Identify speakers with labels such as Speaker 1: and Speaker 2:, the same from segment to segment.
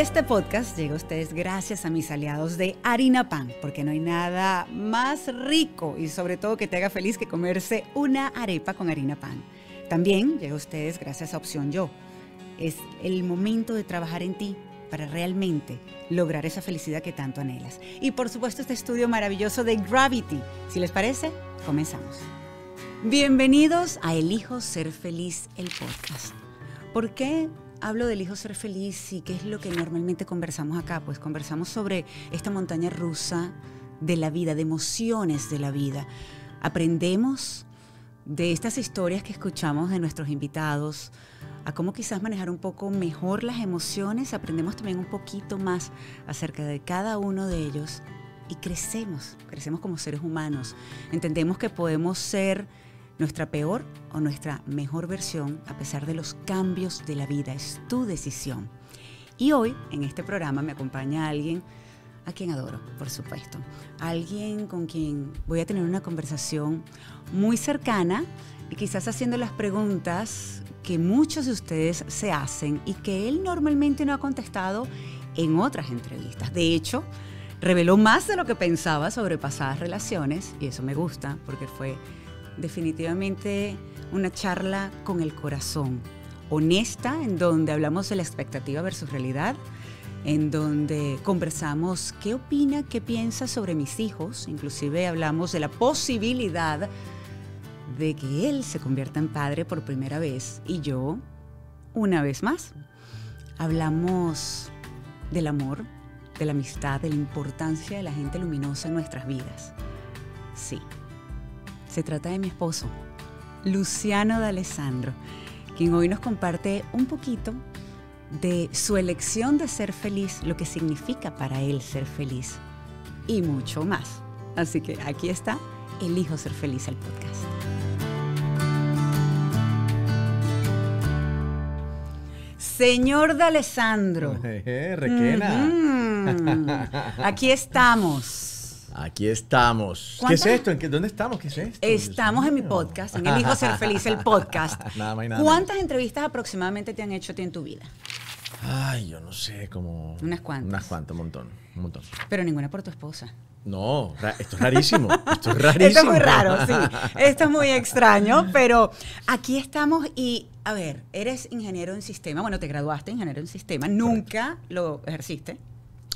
Speaker 1: este podcast llega a ustedes gracias a mis aliados de Harina Pan, porque no hay nada más rico y sobre todo que te haga feliz que comerse una arepa con harina pan. También llega a ustedes gracias a Opción Yo. Es el momento de trabajar en ti para realmente lograr esa felicidad que tanto anhelas. Y por supuesto este estudio maravilloso de Gravity. Si les parece, comenzamos. Bienvenidos a Elijo Ser Feliz, el podcast. ¿Por qué hablo del hijo ser feliz y qué es lo que normalmente conversamos acá, pues conversamos sobre esta montaña rusa de la vida, de emociones de la vida. Aprendemos de estas historias que escuchamos de nuestros invitados, a cómo quizás manejar un poco mejor las emociones, aprendemos también un poquito más acerca de cada uno de ellos y crecemos, crecemos como seres humanos, entendemos que podemos ser nuestra peor o nuestra mejor versión a pesar de los cambios de la vida. Es tu decisión. Y hoy en este programa me acompaña alguien a quien adoro, por supuesto. Alguien con quien voy a tener una conversación muy cercana y quizás haciendo las preguntas que muchos de ustedes se hacen y que él normalmente no ha contestado en otras entrevistas. De hecho, reveló más de lo que pensaba sobre pasadas relaciones y eso me gusta porque fue definitivamente una charla con el corazón, honesta, en donde hablamos de la expectativa versus realidad, en donde conversamos qué opina, qué piensa sobre mis hijos, inclusive hablamos de la posibilidad de que él se convierta en padre por primera vez y yo una vez más. Hablamos del amor, de la amistad, de la importancia de la gente luminosa en nuestras vidas. Sí, se trata de mi esposo, Luciano D'Alessandro, quien hoy nos comparte un poquito de su elección de ser feliz, lo que significa para él ser feliz y mucho más. Así que aquí está Elijo ser feliz el podcast. Señor D'Alessandro.
Speaker 2: Eh, eh, requena.
Speaker 1: Aquí estamos.
Speaker 2: Aquí estamos. ¿Qué es esto? ¿Dónde estamos? ¿Qué es esto?
Speaker 1: Estamos en mi podcast, en El Hijo Ser Feliz, el podcast.
Speaker 2: nada más y nada ¿Cuántas
Speaker 1: entrevistas aproximadamente te han hecho a ti en tu vida?
Speaker 2: Ay, yo no sé, como... Unas cuantas. Unas cuantas, un montón, un montón.
Speaker 1: Pero ninguna por tu esposa.
Speaker 2: No, esto es rarísimo. Esto es rarísimo. esto es muy raro, sí. Esto es muy extraño,
Speaker 1: pero aquí estamos y, a ver, eres ingeniero en sistema. Bueno, te graduaste ingeniero en sistema. Nunca lo ejerciste.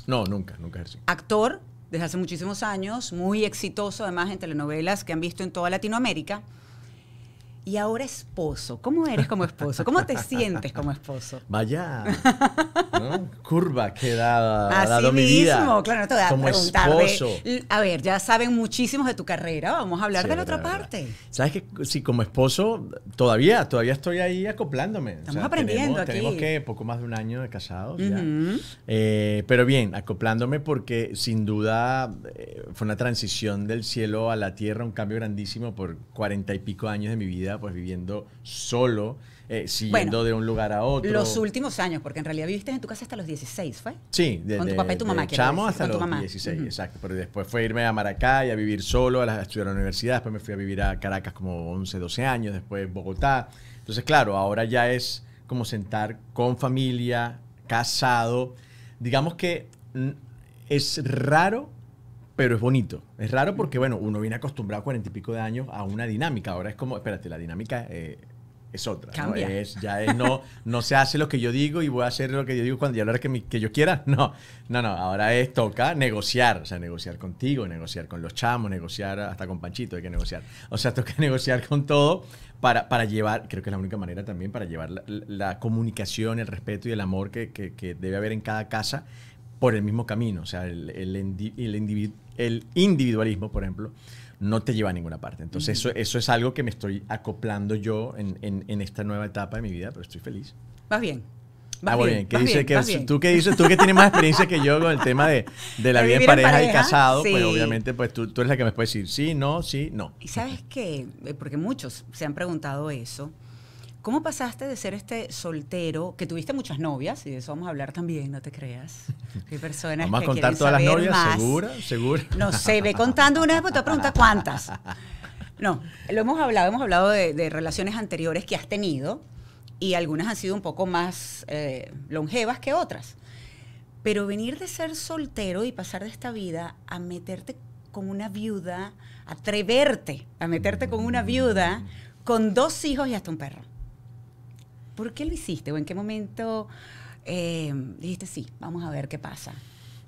Speaker 2: No, nunca, nunca ejercí.
Speaker 1: Actor, desde hace muchísimos años, muy exitoso además en telenovelas que han visto en toda Latinoamérica y ahora esposo. ¿Cómo eres como esposo? ¿Cómo te sientes como esposo? Vaya,
Speaker 2: curva que da, Así dado mi vida. claro, no te voy a preguntar esposo.
Speaker 1: a ver, ya saben muchísimos de tu carrera, vamos a hablar de la otra parte.
Speaker 2: Sabes que sí, como esposo todavía, todavía estoy ahí acoplándome. Estamos aprendiendo tenemos, aquí. Tenemos que poco más de un año de casados eh, pero bien, acoplándome porque sin duda eh, fue una transición del cielo a la tierra, un cambio grandísimo por cuarenta y pico años de mi vida pues viviendo solo, eh, siguiendo de un lugar a otro. Los
Speaker 1: últimos años, porque en realidad viviste en tu casa hasta los 16, ¿fue?
Speaker 2: Sí, con tu papá y tu mamá. Chamo hasta los 16, exacto. Pero después fue irme a Maracay a vivir solo, a, estudiar a la universidad, después me fui a vivir a Caracas como 11, 12 años, después Bogotá. Entonces, claro, ahora ya es como sentar con familia, casado. Digamos que es raro pero es bonito. Es raro porque, bueno, uno viene acostumbrado a cuarenta y pico de años a una dinámica. Ahora es como, espérate, la dinámica eh, es otra. Cambia. ¿no? Es, ya es, no, no se hace lo que yo digo y voy a hacer lo que yo digo cuando ya lo que, que yo quiera. No, no, no. Ahora es, toca negociar. O sea, negociar contigo, negociar con los chamos, negociar hasta con Panchito, hay que negociar. O sea, toca negociar con todo para, para llevar, creo que es la única manera también, para llevar la, comunicación, el respeto y el amor que, debe haber en cada casa por el mismo camino. O sea, el, individuo el individualismo, por ejemplo, no te lleva a ninguna parte. Entonces, eso, eso es algo que me estoy acoplando yo en, en, esta nueva etapa de mi vida, pero estoy feliz. Vas bien. Ah, vas bien. ¿Qué dice que, ¿tú, dices? Tú que tienes más experiencia que yo con el tema de, de la vida en pareja, y casado, pues obviamente pues tú, tú, eres la que me puedes decir sí, no, sí, no.
Speaker 1: Y sabes que, eh, porque muchos se han preguntado eso, ¿Cómo pasaste de ser este soltero, que tuviste muchas novias, y de eso vamos a hablar también, no te creas? Hay personas vamos que a contar todas las novias, ¿segura? ¿Segura? No se ve contando una vez, pues te pregunta cuántas. No, lo hemos hablado, hemos hablado de, relaciones anteriores que has tenido, y algunas han sido un poco más eh, longevas que otras. Pero venir de ser soltero y pasar de esta vida a meterte con una viuda, atreverte a meterte con una viuda, con dos hijos y hasta un perro. ¿Por qué lo hiciste o en qué momento eh, dijiste sí, vamos a ver qué pasa?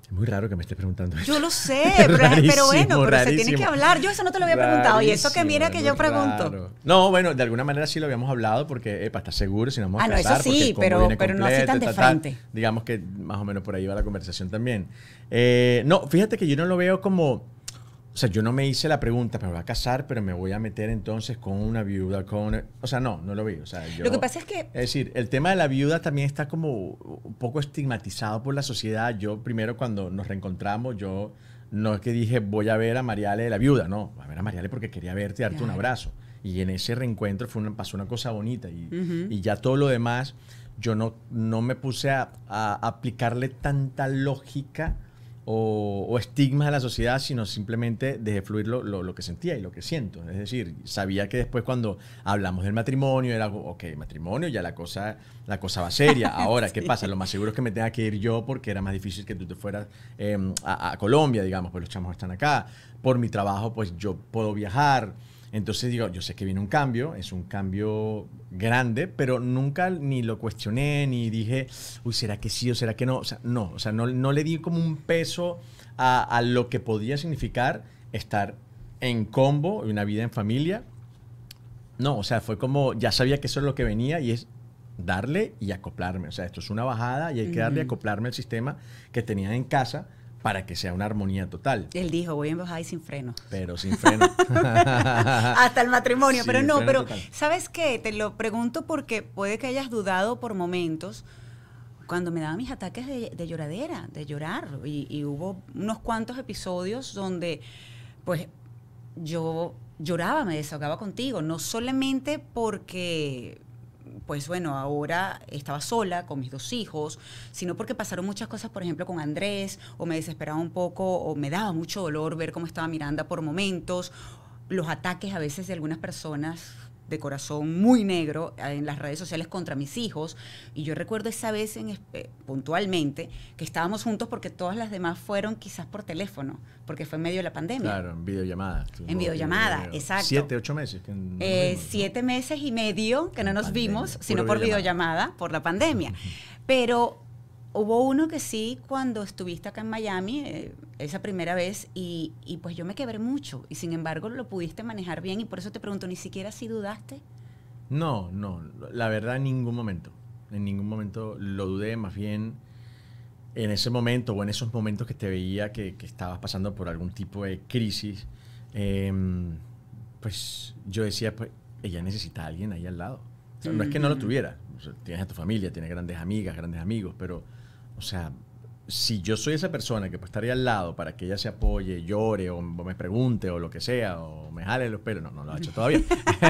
Speaker 2: Es muy raro que me estés preguntando eso. Yo lo sé, pero, bueno, pero se tiene que hablar. Yo eso no te lo había preguntado. y eso que mira que yo pregunto. No, bueno, de alguna manera sí lo habíamos hablado porque, para estar seguro si no vamos a ah, no, eso sí, pero, no así tan de frente. digamos que más o menos por ahí va la conversación también. Eh, no, fíjate que yo no lo veo como o sea, yo no me hice la pregunta, me voy a casar, pero me voy a meter entonces con una viuda, con... O sea, no, no lo vi. O Lo que pasa es que... Es decir, el tema de la viuda también está como un poco estigmatizado por la sociedad. Yo primero cuando nos reencontramos, yo no es que dije voy a ver a Mariale la viuda, no, voy a ver a Mariale porque quería verte, darte un abrazo. Y en ese reencuentro fue una, pasó una cosa bonita y, ya todo lo demás, yo no, no me puse a aplicarle tanta lógica o, estigmas a la sociedad, sino simplemente dejé fluir lo, que sentía y lo que siento. Es decir, sabía que después cuando hablamos del matrimonio, era, ok, matrimonio, ya la cosa, la cosa va seria. Ahora, ¿qué pasa? Lo más seguro es que me tenga que ir yo porque era más difícil que tú te fueras em, a, Colombia, digamos, pues los chamos están acá. Por mi trabajo, pues yo puedo viajar. Entonces digo, yo sé que viene un cambio, es un cambio grande, pero nunca ni lo cuestioné, ni dije, uy, ¿será que sí o será que no? O sea, no, o sea, no, le di como un peso a, lo que podía significar estar en combo, y una vida en familia. No, o sea, fue como, ya sabía que eso es lo que venía y es darle y acoplarme. O sea, esto es una bajada y hay que darle y acoplarme al sistema que tenía en casa para que sea una armonía total.
Speaker 1: Él dijo, voy a embajar y sin freno.
Speaker 2: Pero sin freno. Hasta el matrimonio, pero no, pero
Speaker 1: ¿sabes qué? Te lo pregunto porque puede que hayas dudado por momentos cuando me daban mis ataques de, lloradera, de llorar, y, y hubo unos cuantos episodios donde pues yo lloraba, me desahogaba contigo, no solamente porque pues bueno, ahora estaba sola con mis dos hijos, sino porque pasaron muchas cosas, por ejemplo, con Andrés, o me desesperaba un poco, o me daba mucho dolor ver cómo estaba Miranda por momentos, los ataques a veces de algunas personas de corazón muy negro eh, en las redes sociales contra mis hijos. Y yo recuerdo esa vez en, eh, puntualmente que estábamos juntos porque todas las demás fueron quizás por teléfono, porque fue en medio de la pandemia. Claro,
Speaker 2: en videollamada. En videollamada, exacto. ¿Siete, ocho meses? Eh,
Speaker 1: siete meses y medio que no nos vimos, sino por videollamada. videollamada, por la pandemia. Pero hubo uno que sí, cuando estuviste acá en Miami, eh, esa primera vez, y, pues yo me quebré mucho, y sin embargo lo pudiste manejar bien, y por eso te pregunto, ¿ni siquiera si dudaste?
Speaker 2: No, no, la verdad en ningún momento, en ningún momento lo dudé, más bien en ese momento o en esos momentos que te veía que, estabas pasando por algún tipo de crisis, em, pues yo decía, pues ella necesita a alguien ahí al lado. No es que no lo tuviera, tienes a tu familia, tienes grandes amigas, grandes amigos, pero o sea, si yo soy esa persona que pues estaría al lado para que ella se apoye, llore o me pregunte o lo que sea, o me jale los pelos, no, no lo ha hecho todavía.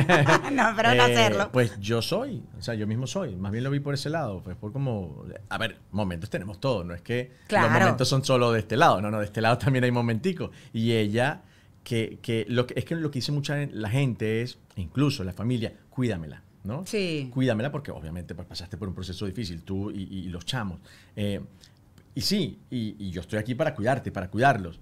Speaker 1: no, pero no eh, hacerlo.
Speaker 2: Pues yo soy, o sea, yo mismo soy. Más bien lo vi por ese lado, pues por como, a ver, momentos tenemos todos, no es que los momentos son solo de este lado, no, no, de este lado también hay momenticos. Y ella, que, que, lo que es que lo que dice mucha la gente es, incluso la familia, cuídamela ¿no? Sí. Cuídamela porque obviamente pasaste por un proceso difícil, tú y, los chamos. Eh, y sí, y, yo estoy aquí para cuidarte, para cuidarlos.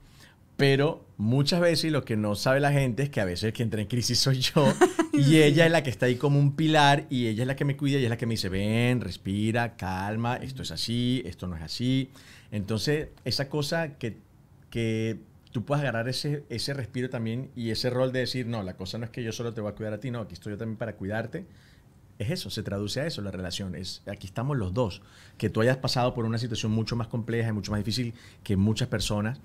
Speaker 2: Pero muchas veces lo que no sabe la gente es que a veces el que entra en crisis soy yo y ella es la que está ahí como un pilar y ella es la que me cuida y es la que me dice, ven, respira, calma, esto es así, esto no es así. Entonces, esa cosa que, tú puedas agarrar ese, ese respiro también y ese rol de decir, no, la cosa no es que yo solo te voy a cuidar a ti, no, aquí estoy yo también para cuidarte es eso, se traduce a eso la relación. Es, aquí estamos los dos. Que tú hayas pasado por una situación mucho más compleja y mucho más difícil que muchas personas.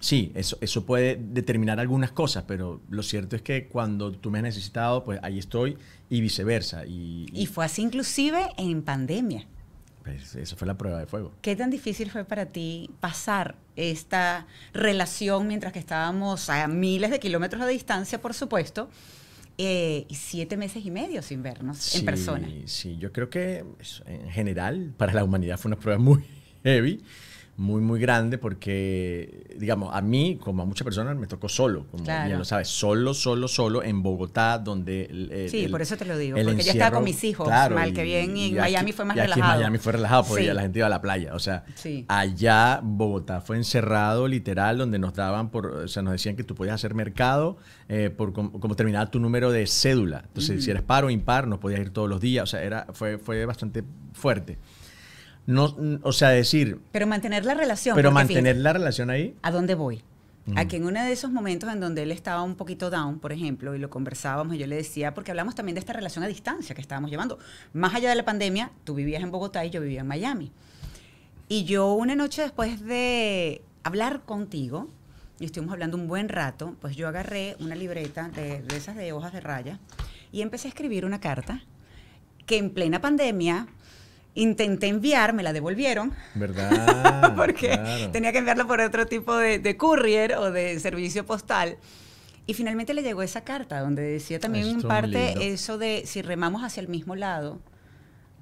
Speaker 2: Sí, eso, eso puede determinar algunas cosas, pero lo cierto es que cuando tú me has necesitado, pues ahí estoy y viceversa. Y,
Speaker 1: fue así inclusive en pandemia.
Speaker 2: Pues, eso fue la prueba de fuego.
Speaker 1: ¿Qué tan difícil fue para ti pasar esta relación mientras que estábamos a miles de kilómetros de distancia, por supuesto? Eh, siete meses y medio sin vernos en persona.
Speaker 2: Sí, yo creo que pues, en general para la humanidad fue una prueba muy heavy muy, muy grande porque, digamos, a mí, como a muchas personas, me tocó solo, como claro. lo sabes, solo, solo, solo en Bogotá, donde... sí, por eso te lo digo, porque encierro, estaba con mis hijos, mal que bien, y, Miami fue más relajado. Miami fue relajado porque la gente iba a la playa, o sea, allá Bogotá fue encerrado, literal, donde nos daban por, o sea, nos decían que tú podías hacer mercado eh, por como, terminaba tu número de cédula, entonces si eres par o impar, no podías ir todos los días, o sea, era, fue, fue bastante fuerte. No, o sea, decir...
Speaker 1: Pero mantener la relación. Pero mantener
Speaker 2: la relación ahí. ¿A dónde voy? Aquí
Speaker 1: en uno de esos momentos en donde él estaba un poquito down, por ejemplo, y lo conversábamos, y yo le decía, porque hablamos también de esta relación a distancia que estábamos llevando. Más allá de la pandemia, tú vivías en Bogotá y yo vivía en Miami. Y yo una noche después de hablar contigo, y estuvimos hablando un buen rato, pues yo agarré una libreta de, de esas de hojas de raya y empecé a escribir una carta que en plena pandemia intenté enviar, me la devolvieron.
Speaker 2: ¿Verdad? porque
Speaker 1: tenía que enviarla por otro tipo de, courier o de servicio postal. Y finalmente le llegó esa carta donde decía también en parte eso de si remamos hacia el mismo lado,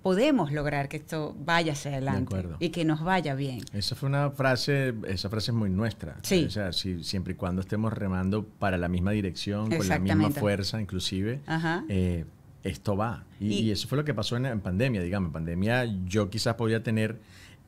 Speaker 1: podemos lograr que esto vaya hacia adelante y que nos vaya bien.
Speaker 2: Esa fue una frase, esa frase es muy nuestra. Sí. O sea, si, siempre y cuando estemos remando para la misma dirección, con la misma fuerza inclusive, Ajá. Eh, esto va. Y, eso fue lo que pasó en, en, pandemia, digamos. En pandemia yo quizás podía tener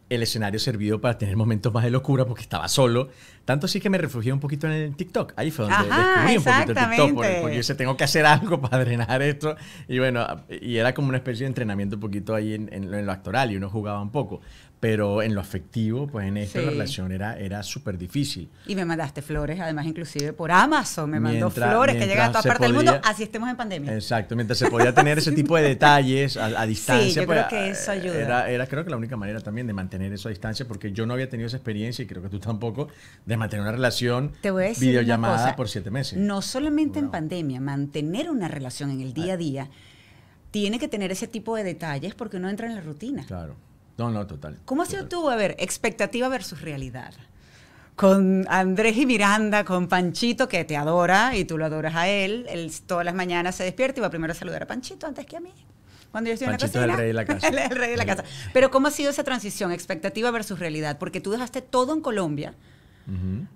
Speaker 2: el escenario servido para tener momentos más de locura porque estaba solo, tanto sí que me refugié un poquito en el TikTok. Ahí fue donde descubrí un poquito el TikTok. Porque, yo sé, tengo que hacer algo para drenar esto. Y bueno, y era como una especie de entrenamiento un poquito ahí en, lo actoral y uno jugaba un poco. Pero en lo afectivo, pues en esto la relación era, era súper difícil.
Speaker 1: Y me mandaste flores, además, inclusive por Amazon. Me mandó flores que llegan a toda parte del mundo, así estemos en pandemia.
Speaker 2: Exacto, mientras se podía tener ese tipo de detalles a, distancia. Sí, yo pues, creo que eso eh, ayuda. Era, era, creo que la única manera también de mantener eso a distancia, porque yo no había tenido esa experiencia y creo que tú tampoco, de mantener una relación videollamada por siete meses. No
Speaker 1: solamente en pandemia, mantener una relación en el día a día tiene que tener ese tipo de detalles porque uno entra en la rutina. Claro.
Speaker 2: No, no, total.
Speaker 1: ¿Cómo ha sido tú, a ver, expectativa versus realidad? Con Andrés y Miranda, con Panchito, que te adora y tú lo adoras a él. Él todas las mañanas se despierta y va primero a saludar a Panchito antes que a mí cuando yo estoy en la cocina. el rey el rey de la casa. Pero ¿cómo ha sido esa transición, expectativa versus realidad? Porque tú dejaste todo en Colombia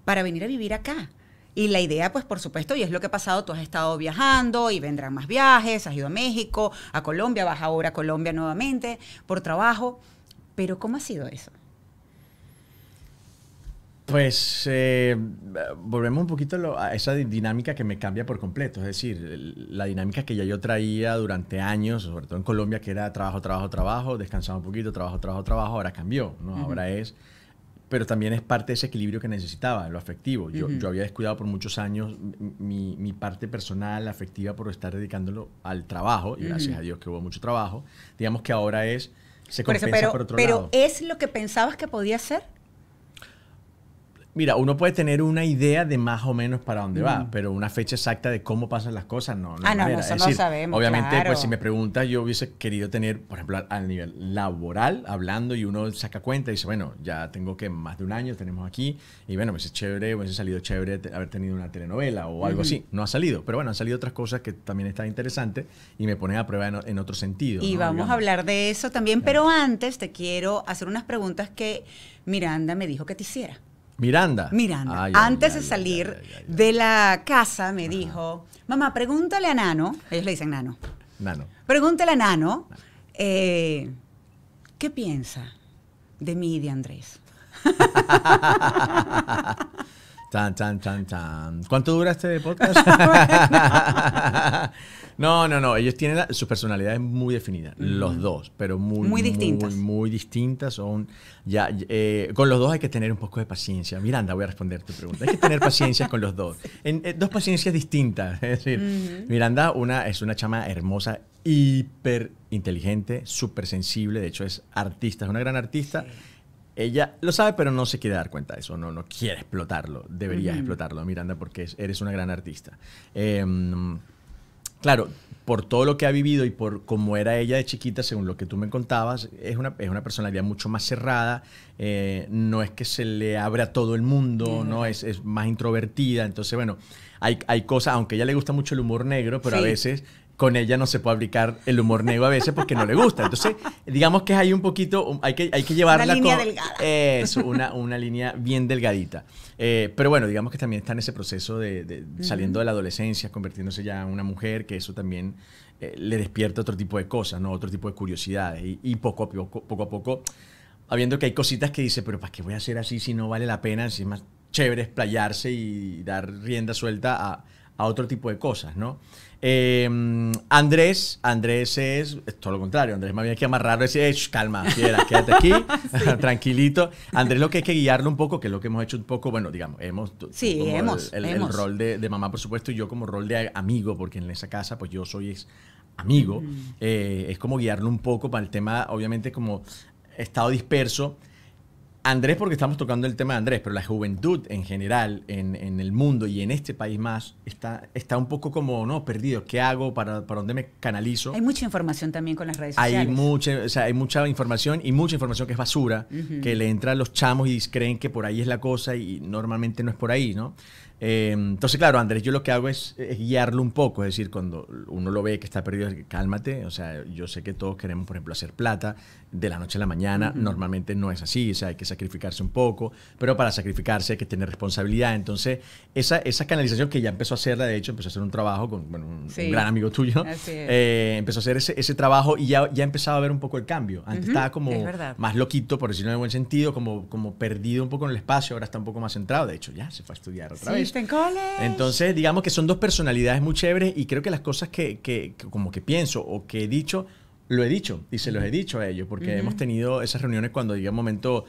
Speaker 1: para venir a vivir acá. Y la idea, pues por supuesto, y es lo que ha pasado, tú has estado viajando y vendrán más viajes, has ido a México, a Colombia, vas ahora a Colombia nuevamente por trabajo, pero ¿cómo ha sido eso?
Speaker 2: Pues eh, volvemos un poquito a, esa dinámica que me cambia por completo, es decir, la dinámica que ya yo traía durante años, sobre todo en Colombia, que era trabajo, trabajo, trabajo, descansaba un poquito, trabajo, trabajo, trabajo, ahora cambió, ¿no? Ahora es pero también es parte de ese equilibrio que necesitaba, lo afectivo. Yo, yo había descuidado por muchos años mi, mi, parte personal, afectiva, por estar dedicándolo al trabajo, y gracias a Dios que hubo mucho trabajo. Digamos que ahora es, se compensa por, otro lado. ¿Pero
Speaker 1: es lo que pensabas que podía ser?
Speaker 2: Mira, uno puede tener una idea de más o menos para dónde va, mm. pero una fecha exacta de cómo pasan las cosas no. no ah, no, eso no sabemos. Obviamente, pues si me preguntas, yo hubiese querido tener, por ejemplo, al nivel laboral, hablando y uno saca cuenta y dice, bueno, ya tengo que más de un año tenemos aquí y bueno, hubiese chévere, hubiese salido chévere haber tenido una telenovela o algo así. No ha salido, pero bueno, han salido otras cosas que también están interesantes y me ponen a prueba en, otro sentido. Y vamos a hablar
Speaker 1: de eso también, pero antes te quiero hacer unas preguntas que Miranda me dijo que te hiciera.
Speaker 2: Miranda. Miranda. Antes
Speaker 1: de salir de la casa me dijo, mamá, pregúntale a Nano, ellos le dicen Nano. Nano. Pregúntale a Nano, eh, ¿qué piensa de mí y de Andrés?
Speaker 2: tan, tan, tan, tan. ¿Cuánto dura este podcast? No, no, no. Ellos tienen su personalidad muy definida los dos, pero muy, muy distintas. Muy, distintas. Son ya, eh, con los dos hay que tener un poco de paciencia. Miranda, voy a responder tu pregunta. Hay que tener paciencia con los dos. Eh, dos paciencias distintas. Es decir, Miranda una, es una chama hermosa, hiper inteligente, súper sensible. De hecho, es artista, es una gran artista. Ella lo sabe, pero no se quiere dar cuenta de eso, no, no quiere explotarlo. debería explotarlo, Miranda, porque eres una gran artista. Em, Claro, por todo lo que ha vivido y por cómo era ella de chiquita, según lo que tú me contabas, es una, es una personalidad mucho más cerrada, eh, no es que se le abra a todo el mundo, ¿no? Es, es, más introvertida, entonces bueno, hay, hay cosas, aunque a ella le gusta mucho el humor negro, pero a veces con ella no se puede aplicar el humor negro a veces porque no le gusta. Entonces, digamos que hay un poquito, um, hay que, hay que llevarla una línea delgada. Es una, una, línea bien delgadita. Eh, pero bueno, digamos que también está en ese proceso de, saliendo de la adolescencia, convirtiéndose ya en una mujer, que eso también eh, le despierta otro tipo de cosas, ¿no? Otro tipo de curiosidades. Y, poco, a poco, poco a poco, habiendo que hay cositas que dice, pero ¿para qué voy a hacer así si no vale la pena? Si más chévere explayarse y dar rienda suelta a, a otro tipo de cosas, ¿no? Em, Andrés, Andrés es, todo lo contrario. Andrés más bien que amarrarlo es, decir calma, quédate aquí, tranquilito. Andrés lo que hay que guiarlo un poco, que es lo que hemos hecho un poco, bueno, digamos, hemos... Sí, hemos el, rol de, mamá, por supuesto, y yo como rol de amigo, porque en esa casa, pues yo soy amigo. Eh, es como guiarlo un poco para el tema, obviamente, como estado disperso. Andrés, porque estamos tocando el tema de Andrés, pero la juventud en general, en, el mundo y en este país más, está, está un poco como, ¿no? Perdido. ¿Qué hago? ¿Para, ¿Para dónde me canalizo? Hay
Speaker 1: mucha información también con las redes sociales. Hay
Speaker 2: mucha, o sea, hay mucha información y mucha información que es basura, que le entra a los chamos y creen que por ahí es la cosa y normalmente no es por ahí, ¿no? Eh, entonces, claro, Andrés, yo lo que hago es, guiarlo un poco, es decir, cuando uno lo ve que está perdido, cálmate, o sea, yo sé que todos queremos, por ejemplo, hacer plata, de la noche a la mañana. Normalmente no es así, o sea, hay que sacrificarse un poco, pero para sacrificarse hay que tener responsabilidad. Entonces, esa, esa canalización que ya empezó a hacerla, de hecho, empezó a hacer un trabajo con un, gran amigo tuyo, eh, empezó a hacer ese, trabajo y ya, ya empezaba a ver un poco el cambio. Antes estaba como más loquito, por decirlo en buen sentido, como, como perdido un poco en el espacio, ahora está un poco más centrado. De hecho, ya se fue a estudiar otra sí, vez. en college. Entonces, digamos que son dos personalidades muy chéveres y creo que las cosas que como que pienso o que he dicho, lo he dicho y se los he dicho a ellos, porque hemos tenido esas reuniones cuando llega un momento,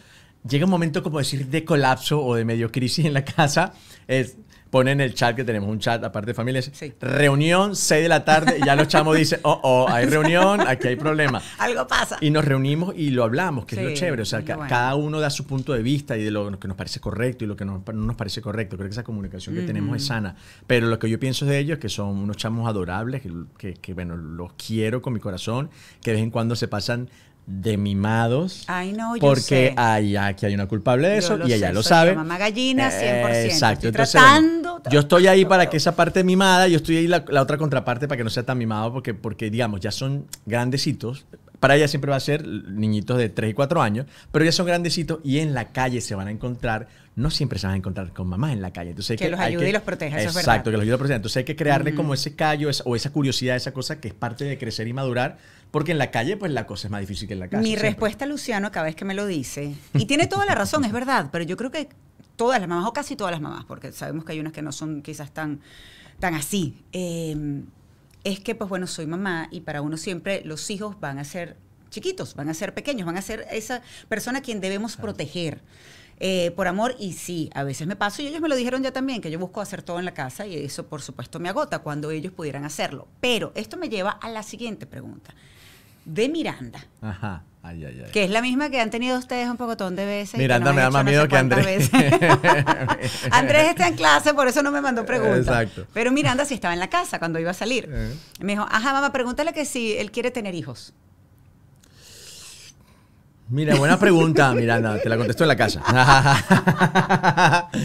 Speaker 2: llega un momento como decir de colapso o de medio crisis en la casa, es, ponen el chat que tenemos un chat, aparte de familias, reunión 6 de la tarde, y ya los chamos dicen, oh, oh, hay reunión, aquí hay problema.
Speaker 1: Algo pasa. Y nos
Speaker 2: reunimos y lo hablamos, que es lo chévere. O sea, cada uno da su punto de vista y de lo que nos parece correcto y lo que no, nos parece correcto. Creo que esa comunicación que tenemos es sana. Pero lo que yo pienso de ellos que son unos chamos adorables, que, que bueno, los quiero con mi corazón, que de vez en cuando se pasan de mimados. Ay, no, yo Porque Hay, aquí hay una culpable de eso y ella lo sabe. mamá gallina, 100%. exacto. yo estoy ahí para que esa parte mimada, yo estoy ahí la, otra contraparte para que no sea tan mimado, porque, porque, digamos, ya son grandecitos. Para ella siempre va a ser niñitos de 3 y 4 años, pero ya son grandecitos y en la calle se van a encontrar, no siempre se van a encontrar con mamás en la calle. Entonces hay que, los ayude y los proteja, eso es verdad. Exacto, que los ayude y los proteja. Entonces hay que crearle como mm. ese callo o esa curiosidad, esa cosa que es parte de crecer y madurar, porque en la calle, pues la cosa es más difícil que en la casa. Mi respuesta,
Speaker 1: Luciano, cada vez que me lo dice, y tiene toda la razón, es verdad, pero yo creo que todas las mamás, o casi todas las mamás, porque sabemos que hay unas que no son quizás tan, tan así, eh, es que, pues bueno, soy mamá y para uno siempre los hijos van a ser chiquitos, van a ser pequeños, van a ser esa persona a quien debemos proteger. Eh, por amor y sí, a veces me paso y ellos me lo dijeron ya también, que yo busco hacer todo en la casa y eso por supuesto me agota cuando ellos pudieran hacerlo. Pero esto me lleva a la siguiente pregunta de Miranda.
Speaker 2: Ajá. Ay, ay, ay. Que
Speaker 1: es la misma que han tenido ustedes un pocotón de veces. Miranda me da más miedo que Andrés. Andrés está en clase, por eso no me mandó preguntas. Exacto. Pero Miranda sí estaba en la casa cuando iba a salir. Eh. Me dijo, ajá, mamá, pregúntale que si él quiere tener hijos.
Speaker 2: Mira, buena pregunta, Miranda. Te la contestó en la casa.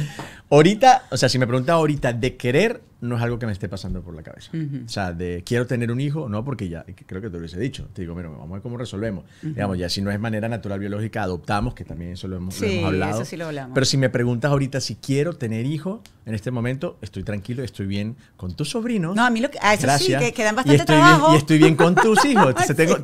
Speaker 2: Ahorita, o sea, si me preguntas ahorita de querer, no es algo que me esté pasando por la cabeza. O sea, de quiero tener un hijo, no, porque ya, creo que te lo hubiese dicho. Te digo, mira, vamos a ver cómo resolvemos. Digamos, ya si no es manera natural biológica, adoptamos, que también eso lo hemos, sí, hablado. Eso sí lo hablamos. Pero si me preguntas ahorita si quiero tener hijo, en este momento estoy tranquilo, estoy bien con tus sobrinos. No, a mí lo eso sí, que quedan bastante y estoy Bien, y estoy bien con tus hijos.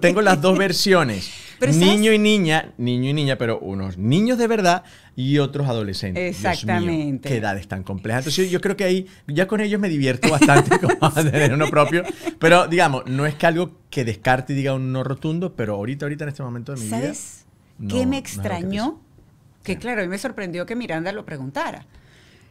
Speaker 2: tengo, las dos versiones. niño y niña, niño y niña, pero unos niños de verdad y otros adolescentes. Exactamente. qué edades tan complejas. Entonces yo creo que ahí, ya con ellos me divierto bastante como tener uno propio, pero digamos, no es que algo que descarte y diga un no rotundo, pero ahorita, ahorita en este momento de mi vida. ¿Sabes?
Speaker 1: ¿Qué me extrañó? que claro, a mí me sorprendió que Miranda lo preguntara.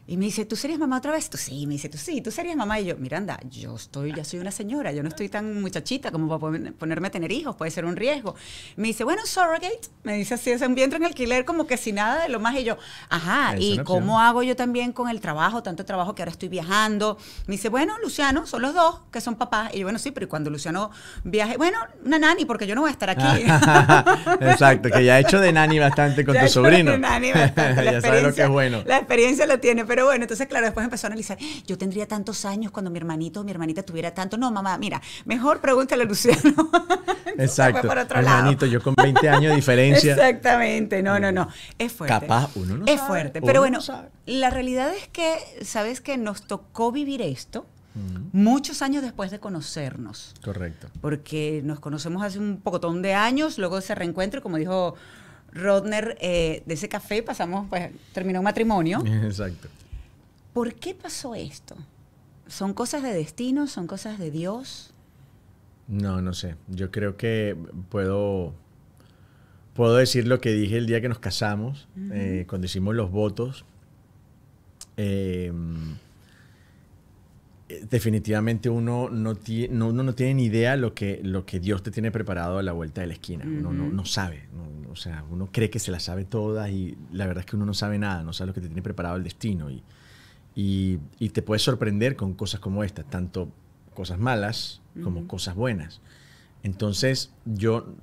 Speaker 1: Y me dice, ¿tú serías mamá otra vez? Tú sí, me dice, tú sí, tú serías mamá. Y yo, Miranda, yo estoy, ya soy una señora, yo no estoy tan muchachita como para ponerme a tener hijos, puede ser un riesgo. Me dice, bueno, surrogate, me dice así, es un vientre en alquiler, como que sin nada de lo más. Y yo, ajá, ¿y cómo hago yo también con el trabajo, tanto trabajo que ahora estoy viajando? Me dice, bueno, Luciano, son los dos que son papás. Y yo, bueno, sí, pero cuando Luciano viaje, bueno, una nani, porque yo no voy a estar aquí. Exacto, que ya he hecho de
Speaker 2: nani bastante con tu sobrino. De nani ya sabes lo que es bueno. La
Speaker 1: experiencia lo tiene, pero pero bueno, entonces, claro, después empezó a analizar, ah, yo tendría tantos años cuando mi hermanito o mi hermanita tuviera tanto. No, mamá, mira, mejor pregúntale a Luciano.
Speaker 2: Exacto. Para hermanito, yo con 20 años de diferencia.
Speaker 1: Exactamente, no, no, no. Es fuerte. Capaz, uno no Es fuerte, pero bueno, la realidad es que, ¿sabes que Nos tocó vivir esto. Muchos años después de conocernos. Correcto. Porque nos conocemos hace un pocotón de años, luego ese reencuentro, como dijo Rodner, eh, de ese café pasamos, pues terminó un matrimonio. Exacto. ¿por qué pasó esto? ¿Son cosas de destino? ¿Son cosas de Dios?
Speaker 2: No, no sé. Yo creo que puedo, puedo decir lo que dije el día que nos casamos, eh, cuando hicimos los votos. Em, eh, definitivamente uno no, tiene, tiene ni idea lo que, lo que Dios te tiene preparado a la vuelta de la esquina. Uno no, sabe. o sea, uno cree que se la sabe toda y la verdad es que uno no sabe nada, no sabe lo que te tiene preparado el destino. Y, y, te puedes sorprender con cosas como estas, tanto cosas malas como cosas buenas. Entonces yo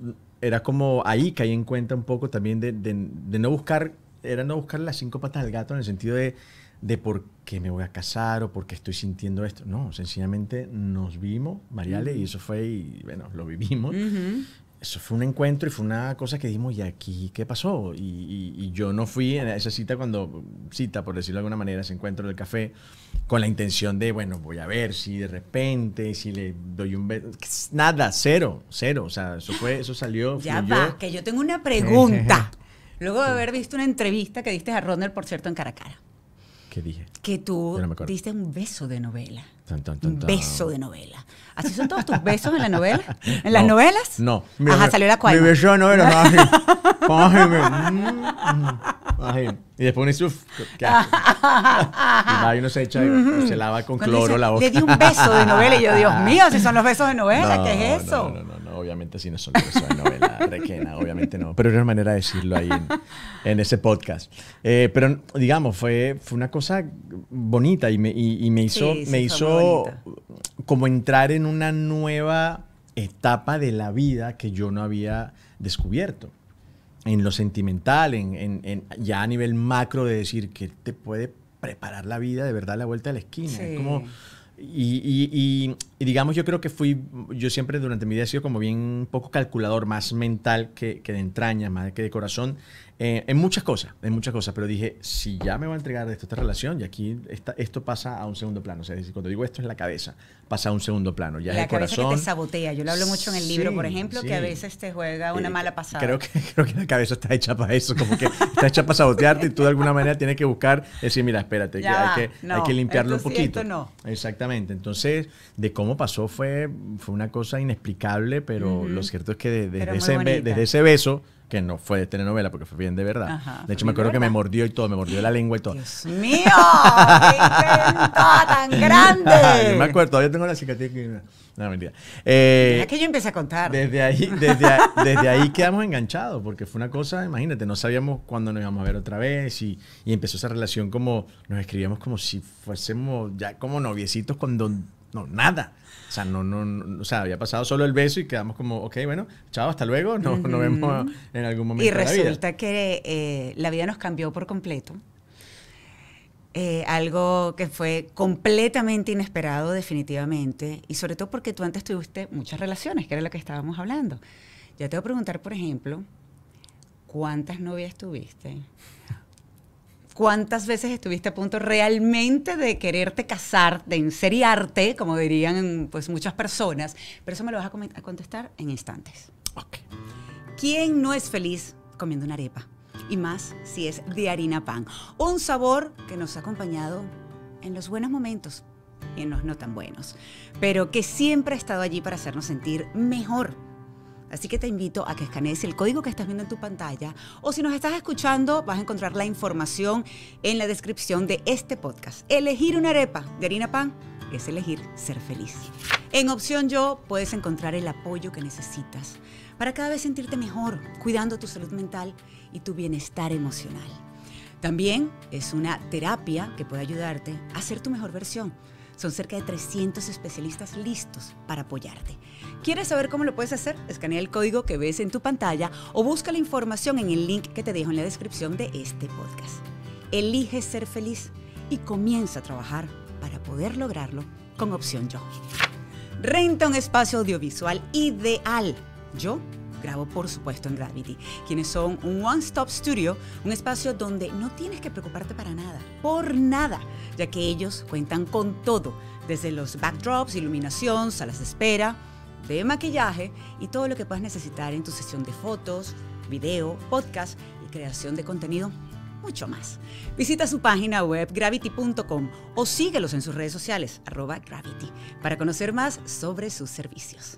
Speaker 2: era como ahí caí en cuenta un poco también de, de, no buscar, era no buscar las cinco patas del gato en el sentido de, de por qué me voy a casar o por qué estoy sintiendo esto. No, sencillamente nos vimos, Mariale, y eso fue, y bueno, lo vivimos eso fue un encuentro y fue una cosa que dimos, ¿y aquí qué pasó? Y, yo no fui a esa cita cuando, cita por decirlo de alguna manera, ese encuentro del café, con la intención de, bueno, voy a ver si de repente, si le doy un beso. Nada, cero, cero. O sea, eso, fue, eso salió. Ya va, que
Speaker 1: yo tengo una pregunta. Luego de haber visto una entrevista que diste a Ronald, por cierto, en Caracara. ¿Qué dije? Que tú diste un beso de novela. Un beso de novela.
Speaker 2: ¿Así son todos tus besos en la novela? ¿En las novelas? No. Mi, Ajá, salió la cual. Mi beso de novela, mm, mm, Y después uno dice, uff,
Speaker 1: Y uno se echa, y se lava con cloro la boca. Le di un beso de novela y yo, Dios mío, si son los besos de novela, ¿qué es eso? no, no.
Speaker 2: no obviamente si no son de novela requena, obviamente no. Pero era una manera de decirlo ahí en, ese podcast. Eh, pero digamos, fue, una cosa bonita y me, y, me hizo, me hizo como entrar en una nueva etapa de la vida que yo no había descubierto. En lo sentimental, en, ya a nivel macro de decir que te puede preparar la vida de verdad a la vuelta de la esquina. como y, digamos, yo creo que fui, yo siempre durante mi vida he sido como bien un poco calculador, más mental que, que de entraña, más que de corazón. Eh, en muchas cosas, en muchas cosas, pero dije, si ya me va a entregar de esto, esta relación, y aquí esta, esto pasa a un segundo plano. O sea, cuando digo esto es la cabeza, pasa a un segundo plano. Ya la cabeza que te
Speaker 1: sabotea. Yo lo hablo mucho en el libro, por ejemplo, que a veces te juega una eh, mala pasada. Creo que,
Speaker 2: creo que la cabeza está hecha para eso, como que está hecha para sabotearte y tú de alguna manera tienes que buscar, decir, mira, espérate, que hay, que, limpiarlo un poquito. Exactamente. Entonces, de cómo pasó fue, fue una cosa inexplicable, pero lo cierto es que desde, desde ese beso que no fue de telenovela, porque fue bien de verdad. de hecho, me acuerdo que me mordió y todo, me mordió la lengua y todo. ¡Dios mío! ¡Qué tan grande! Yo me acuerdo, todavía tengo la cicatriz. No, mentira. es eh, que yo
Speaker 1: empecé a contar. Desde ahí, desde, ahí
Speaker 2: quedamos enganchados, porque fue una cosa, imagínate, no sabíamos cuándo nos íbamos a ver otra vez y, empezó esa relación como, nos escribíamos como si fuésemos ya como noviecitos cuando no, nada. O sea, no, no, o sea, había pasado solo el beso y quedamos como, ok, bueno, chao, hasta luego, nos vemos en algún momento. Y resulta
Speaker 1: que eh, la vida nos cambió por completo. Eh, algo que fue completamente inesperado definitivamente, y sobre todo porque tú antes tuviste muchas relaciones, que era lo que estábamos hablando. Ya te voy a preguntar, por ejemplo, ¿cuántas novias tuviste? ¿Cuántas veces estuviste a punto realmente de quererte casar, de enseriarte, como dirían pues, muchas personas? Pero eso me lo vas a, contestar en instantes. ¿Quién no es feliz comiendo una arepa? Y más si es de harina pan. Un sabor que nos ha acompañado en los buenos momentos y en los no tan buenos, pero que siempre ha estado allí para hacernos sentir mejor. Así que te invito a que escanees el código que estás viendo en tu pantalla o si nos estás escuchando vas a encontrar la información en la descripción de este podcast. Elegir una arepa de harina pan es elegir ser feliz. En Opción Yo puedes encontrar el apoyo que necesitas para cada vez sentirte mejor, cuidando tu salud mental y tu bienestar emocional. También es una terapia que puede ayudarte a ser tu mejor versión. Son cerca de 300 especialistas listos para apoyarte. ¿Quieres saber cómo lo puedes hacer? Escanea el código que ves en tu pantalla o busca la información en el link que te dejo en la descripción de este podcast. Elige ser feliz y comienza a trabajar para poder lograrlo con Opción Yo. Renta un espacio audiovisual ideal. Yo grabo por supuesto en Gravity, quienes son un one-stop studio, un espacio donde no tienes que preocuparte para nada, por nada, ya que ellos cuentan con todo, desde los backdrops, iluminación, salas de espera, de maquillaje y todo lo que puedas necesitar en tu sesión de fotos, video, podcast y creación de contenido mucho más. Visita su página web gravity.com o síguelos en sus redes sociales, arroba gravity, para conocer más sobre sus servicios.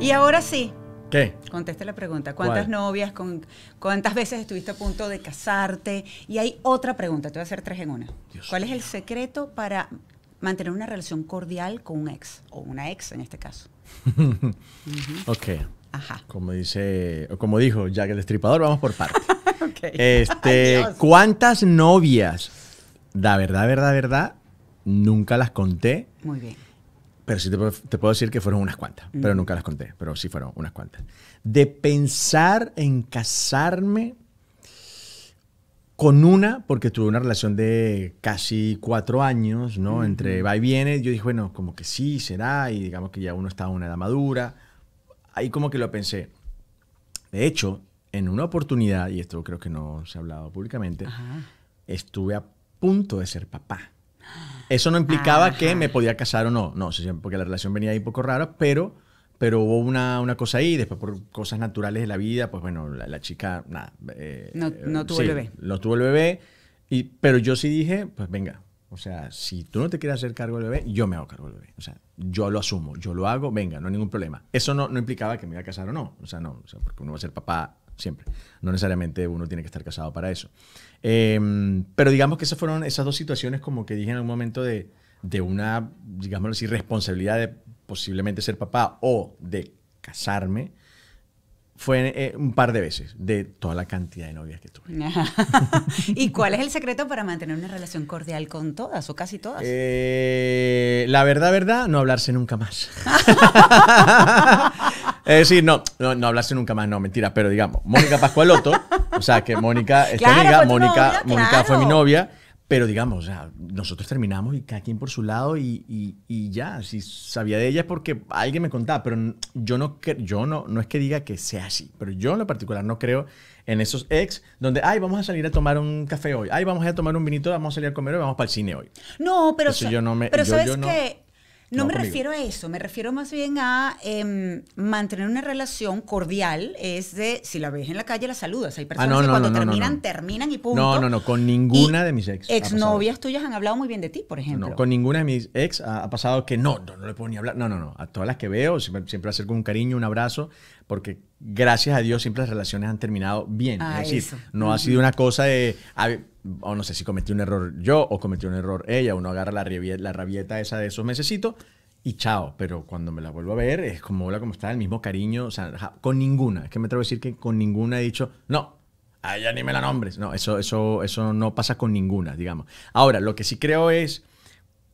Speaker 1: Y ahora sí. ¿Qué? Conteste la pregunta. ¿Cuántas novias, con, cuántas veces estuviste a punto de casarte? Y hay otra pregunta, te voy a hacer tres en una. ¿Cuál es el secreto para mantener una relación cordial con un ex, o una ex en este caso?
Speaker 2: ok. Ajá. Como dice, como dijo Jack el Destripador, vamos por partes. Este, ¿cuántas novias? La verdad, verdad, verdad, nunca las conté. Muy bien. Pero sí te, puedo decir que fueron unas cuantas, pero nunca las conté, pero sí fueron unas cuantas. De pensar en casarme, con una, porque tuve una relación de casi cuatro años, ¿no? Entre va y viene, yo dije, bueno, como que sí, será, y digamos que ya uno está a una edad madura. Ahí como que lo pensé. De hecho, en una oportunidad, y esto creo que no se ha hablado públicamente, estuve a punto de ser papá. Eso no implicaba que me podía casar o no, no, porque la relación venía ahí un poco rara, pero pero hubo una, una cosa ahí, después por cosas naturales de la vida, pues bueno, la, chica, nada. Eh,
Speaker 1: no, no, eh, tuvo el bebé.
Speaker 2: No tuvo el bebé, y, pero yo sí dije, pues venga, o sea, si tú no te quieres hacer cargo del bebé, yo me hago cargo del bebé. O sea, yo lo asumo, yo lo hago, venga, no hay ningún problema. Eso no, no implicaba que me iba a casar o no, o sea, no, porque uno va a ser papá siempre. No necesariamente uno tiene que estar casado para eso. Em, pero digamos que esas fueron esas dos situaciones como que dije en algún momento de, de una, digámoslo así, responsabilidad de posiblemente ser papá o de casarme, fue eh, un par de veces de toda la cantidad de novias que tuve.
Speaker 1: ¿Y cuál es el secreto para mantener una relación cordial con todas o casi todas?
Speaker 2: Eh, la verdad, verdad, no hablarse nunca más. es decir, no, no, no, hablarse nunca más, no, mentira, pero digamos, Mónica Pascualoto, o sea que Mónica Mónica, Mónica fue mi novia. Pero digamos, o sea, nosotros terminamos y cada quien por su lado y, ya, si sabía de ella es porque alguien me contaba, pero yo no yo no, no es que diga que sea así, pero yo en lo particular no creo en esos ex donde, ay, vamos a salir a tomar un café hoy, ay, vamos a, ir a tomar un vinito, vamos a salir a comer hoy, vamos para el cine hoy.
Speaker 1: No, pero, yo no me, pero sabes que no, me refiero a eso, me refiero más bien a em, mantener una relación cordial, es de si la ves en la calle la saludas, hay ah, personas que cuando terminan, terminan y punto. No, no,
Speaker 2: no, con ninguna de mis ex. Exnovias
Speaker 1: tuyas han hablado muy bien de ti, por ejemplo. No,
Speaker 2: con ninguna de mis ex ha, pasado que no, no, le puedo ni hablar, no, no, no, a todas las que veo siempre, siempre hacer con un cariño, un abrazo, porque gracias a Dios siempre las relaciones han terminado bien, es ah, decir, no ha sido una cosa de o no sé si cometí un error yo o cometió un error ella, uno agarra la rabieta, la esa de esos mesecitos y chao, pero cuando me la vuelvo a ver es como hola, ¿cómo está, el mismo cariño, o sea, con ninguna, es que me atrevo a decir que con ninguna he dicho, no, a ella ni me la nombres, no, eso, eso, eso no pasa con ninguna, digamos. Ahora, lo que sí creo es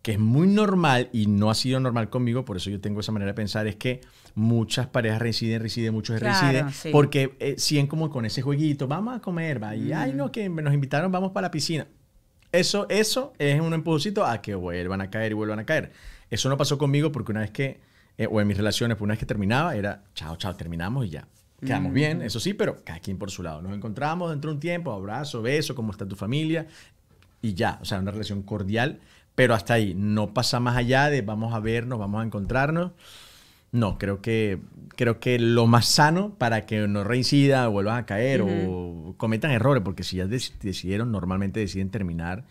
Speaker 2: que es muy normal y no ha sido normal conmigo, por eso yo tengo esa manera de pensar, es que muchas parejas residen, residen, muchos residen, porque eh, siguen como con ese jueguito, vamos a comer, va, y ay no, mm. que nos invitaron, vamos para la piscina. Eso, eso es un empujoncito a que vuelvan a caer y vuelvan a caer. Eso no pasó conmigo porque una vez que, eh, o en mis relaciones, pues una vez que terminaba, era chao, chao, terminamos y ya. Quedamos bien, mm. eso sí, pero cada quien por su lado. Nos encontramos dentro de un tiempo, abrazo, beso, cómo está tu familia y ya. O sea, una relación cordial pero hasta ahí, no pasa más allá de vamos a vernos, vamos a encontrarnos. No, creo que, creo que lo más sano para que no reincida, o vuelvas a caer o cometan errores, porque si ya decidieron, normalmente deciden terminar,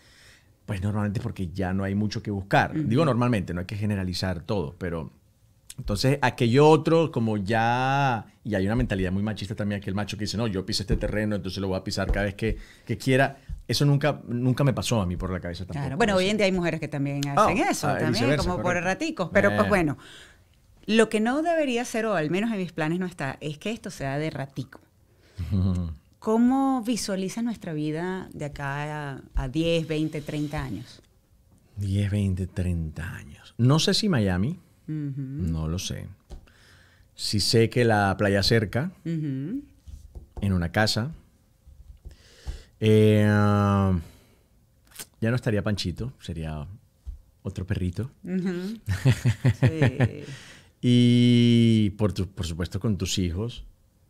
Speaker 2: pues normalmente porque ya no hay mucho que buscar. Digo normalmente, no hay que generalizar todo, pero entonces aquello otro, como ya, y hay una mentalidad muy machista también, aquel macho que dice, no, yo piso este terreno, entonces lo voy a pisar cada vez que quiera. Eso nunca, nunca me pasó a mí por la cabeza tampoco. Bueno,
Speaker 1: hoy en día hay mujeres que también ah, hacen eso, ah, como por raticos. Pero pues eh. bueno, lo que no debería ser, o al menos en mis planes no está, es que esto sea de ratico. ¿Cómo visualiza nuestra vida de acá a, 10, 20, 30 años?
Speaker 2: 10, 20, 30 años. No sé si Miami,
Speaker 1: no
Speaker 2: lo sé. Si sé que la playa cerca,
Speaker 1: en
Speaker 2: una casa, eh, um, ya no estaría Panchito, sería otro perrito. y por, por supuesto con tus hijos.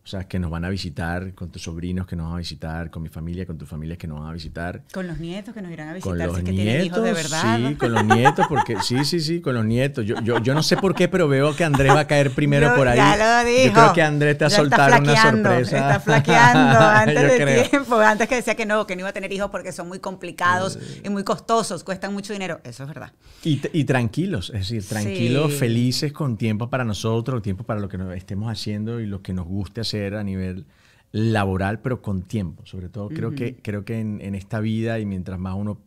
Speaker 2: O sea, que nos van a visitar con tus sobrinos que nos van a visitar, con mi familia, con tus familias que nos van a visitar.
Speaker 1: Con los nietos que nos irán a visitar, con los que nietos, hijos de verdad. Sí,
Speaker 2: con los nietos, porque sí, sí, sí, con los nietos. Yo, yo, no sé por qué, pero veo que Andrés va a caer primero por ahí. Ya lo dijo. Yo creo que Andrés te ha soltado una sorpresa. Está flaqueando
Speaker 1: antes que decía que no, que no iba a tener hijos porque son muy complicados eh. y muy costosos, cuestan mucho dinero. Eso es verdad.
Speaker 2: Y, y tranquilos, es decir, tranquilos, felices, con tiempo para nosotros, tiempo para lo que nos estemos haciendo y lo que nos guste hacer a nivel laboral, pero con tiempo. Sobre todo, creo que, creo que en, esta vida y mientras más uno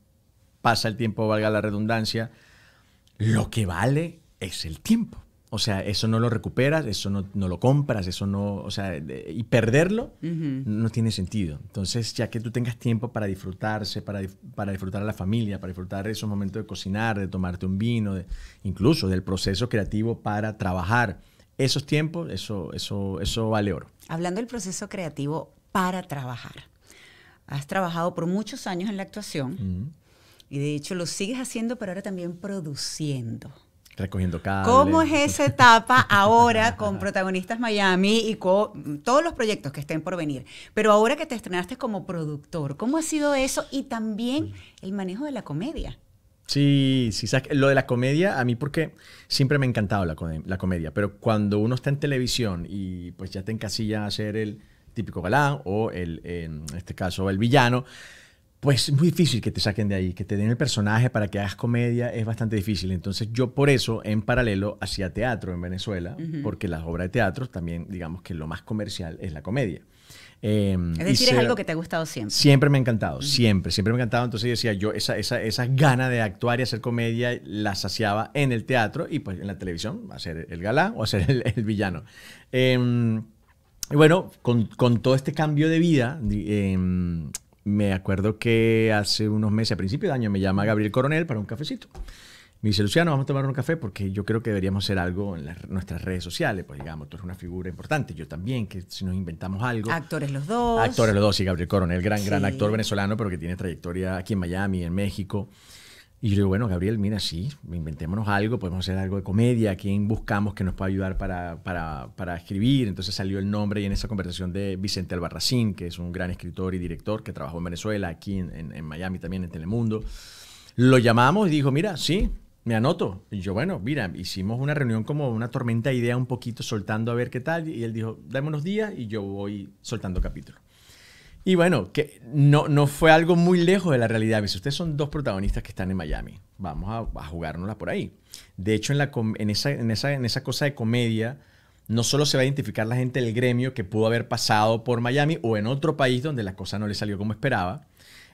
Speaker 2: pasa el tiempo, valga la redundancia, lo que vale es el tiempo. O sea, eso no lo recuperas, eso no, lo compras, eso no, o sea, y perderlo no tiene sentido. Entonces, ya que tú tengas tiempo para disfrutarse, para, para, disfrutar a la familia, para disfrutar esos momentos de cocinar, de tomarte un vino, incluso del proceso creativo para trabajar, esos tiempos, eso, eso, eso vale oro.
Speaker 1: Hablando del proceso creativo para trabajar. Has trabajado por muchos años en la actuación y de hecho lo sigues haciendo, pero ahora también produciendo.
Speaker 2: Recogiendo cada. ¿Cómo es
Speaker 1: esa etapa ahora con Protagonistas Miami y todos los proyectos que estén por venir? Pero ahora que te estrenaste como productor, ¿cómo ha sido eso? Y también el manejo de la comedia.
Speaker 2: Sí, sí, lo de la comedia, a mí porque siempre me ha encantado la, comedia, pero cuando uno está en televisión y pues ya te encasilla a ser el típico galán o el, en este caso el villano, pues es muy difícil que te saquen de ahí, que te den el personaje para que hagas comedia, es bastante difícil. Entonces yo por eso en paralelo hacía teatro en Venezuela, porque las obras de teatro también digamos que lo más comercial es la comedia. Em, es decir, es algo que
Speaker 1: te ha gustado siempre. Siempre
Speaker 2: me ha encantado, siempre, siempre me ha encantado. Entonces decía, yo esa, esa, gana de actuar y hacer comedia la saciaba en el teatro y pues en la televisión, hacer el galán o hacer el, villano. Em, y bueno, con, con, todo este cambio de vida, em, me acuerdo que hace unos meses, a principio de año, me llama Gabriel Coronel para un cafecito me dice, Luciano, vamos a tomar un café porque yo creo que deberíamos hacer algo en nuestras redes sociales. Pues digamos, tú eres una figura importante, yo también, que si nos inventamos algo. Actores los dos. Actores los dos, y Gabriel Coronel, gran, gran actor venezolano, pero que tiene trayectoria aquí en Miami, en México. Y yo digo, bueno, Gabriel, mira, sí, inventémonos algo, podemos hacer algo de comedia, ¿a quién buscamos que nos pueda ayudar para, para, escribir? Entonces salió el nombre y en esa conversación de Vicente Albarracín, que es un gran escritor y director que trabajó en Venezuela, aquí en, en Miami también, en Telemundo. Lo llamamos y dijo, mira, sí, me anoto. Y yo, bueno, mira, hicimos una reunión como una tormenta idea un poquito, soltando a ver qué tal. Y él dijo, démonos días y yo voy soltando capítulo Y bueno, que no, no fue algo muy lejos de la realidad. Me ustedes son dos protagonistas que están en Miami. Vamos a, a jugárnosla por ahí. De hecho, en, la, en, esa, en esa cosa de comedia, no solo se va a identificar la gente del gremio que pudo haber pasado por Miami o en otro país donde la cosa no le salió como esperaba,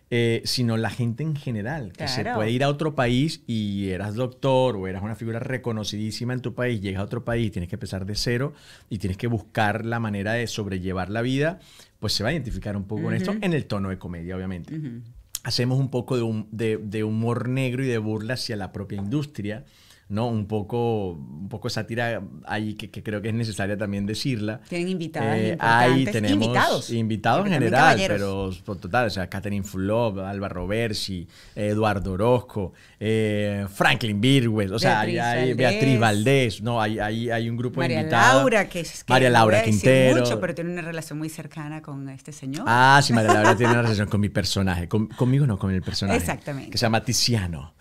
Speaker 2: eh, sino la gente en general, que se puede ir a otro país y eras doctor o eras una figura reconocidísima en tu país, llegas a otro país, Y tienes que empezar de cero y tienes que buscar la manera de sobrellevar la vida, pues se va a identificar un poco con esto en el tono de comedia, obviamente. Hacemos un poco de, humor negro y de burla hacia la propia industria ¿no? Un poco, un poco sátira ahí que, creo que es necesaria también decirla. Tienen invitadas eh, invitados. Invitados en general, pero pues, total, o sea, Catherine Fulop, Álvaro Roversi, Eduardo Orozco, eh, Franklin Birwell, o sea, Beatriz, hay, Valdés. Beatriz Valdés, ¿no? Hay, hay, hay un grupo de invitados. Laura, que es que María Laura Quintero. mucho,
Speaker 1: pero tiene una relación muy cercana con este señor. Ah, sí, María Laura tiene una
Speaker 2: relación con mi personaje, conmigo no, con el personaje. Exactamente. Que se llama Tiziano.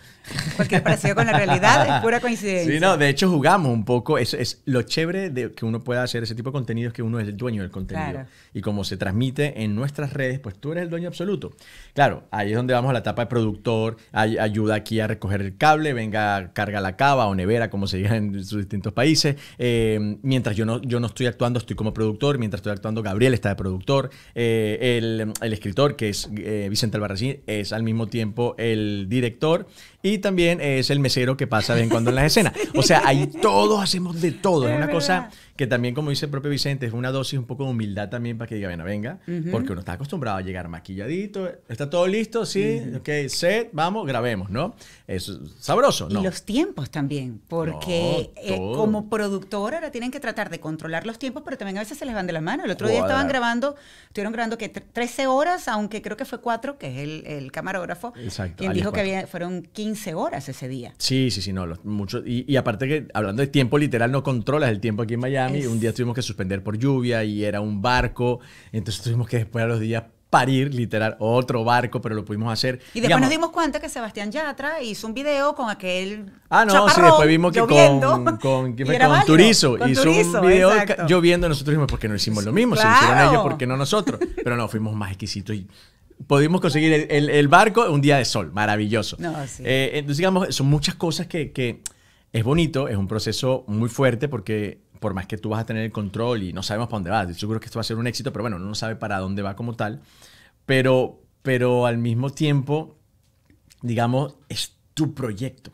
Speaker 1: Cualquier parecido con la realidad es pura coincidencia. Sí, no, de
Speaker 2: hecho jugamos un poco. Es, es lo chévere de que uno pueda hacer ese tipo de contenido es que uno es el dueño del contenido. Y como se transmite en nuestras redes, pues tú eres el dueño absoluto. Claro, ahí es donde vamos a la etapa de productor, ayuda aquí a recoger el cable, venga, carga la cava o nevera, como se diga en sus distintos países. Eh, mientras yo no, yo no estoy actuando, estoy como productor. Mientras estoy actuando, Gabriel está de productor. Eh, el, escritor, que es eh, Vicente Albarracín, es al mismo tiempo el director y también es el mesero que pasa en cuando en las escenas. O sea, ahí todos hacemos de todo. Es una cosa que también, como dice el propio Vicente, es una dosis un poco de humildad también para que diga, venga, venga, porque uno está acostumbrado a llegar maquilladito, está todo listo, sí, ok, set, vamos, grabemos, ¿no? Es sabroso, ¿no? Y
Speaker 1: los tiempos también, porque eh, como productor ahora tienen que tratar de controlar los tiempos, pero también a veces se les van de las manos. El otro día estaban grabando, estuvieron grabando que 13 horas, aunque creo que fue 4, que es el, camarógrafo, quien dijo que fueron 15 horas ese día.
Speaker 2: Sí, sí, sí, no, mucho, y, y aparte que hablando de tiempo literal, no controlas el tiempo aquí en Miami un día tuvimos que suspender por lluvia y era un barco. Entonces tuvimos que después a los días parir, literal, otro barco, pero lo pudimos hacer. Y después nos dimos
Speaker 1: cuenta que Sebastián Yatra hizo un video con aquel. Ah, no, sí, después vimos que con,
Speaker 2: con, que Turizo hizo un video lloviendo. Nosotros dijimos, porque no hicimos lo mismo? Si hicieron ellos, ¿por qué no nosotros? Pero no, fuimos más exquisitos y pudimos conseguir el, barco un día de sol, maravilloso. Eh, entonces, digamos, son muchas cosas que, que es bonito, es un proceso muy fuerte porque por más que tú vas a tener el control y no sabemos para dónde vas, yo creo que esto va a ser un éxito, pero bueno, uno no sabe para dónde va como tal, pero, pero al mismo tiempo, digamos, es tu proyecto.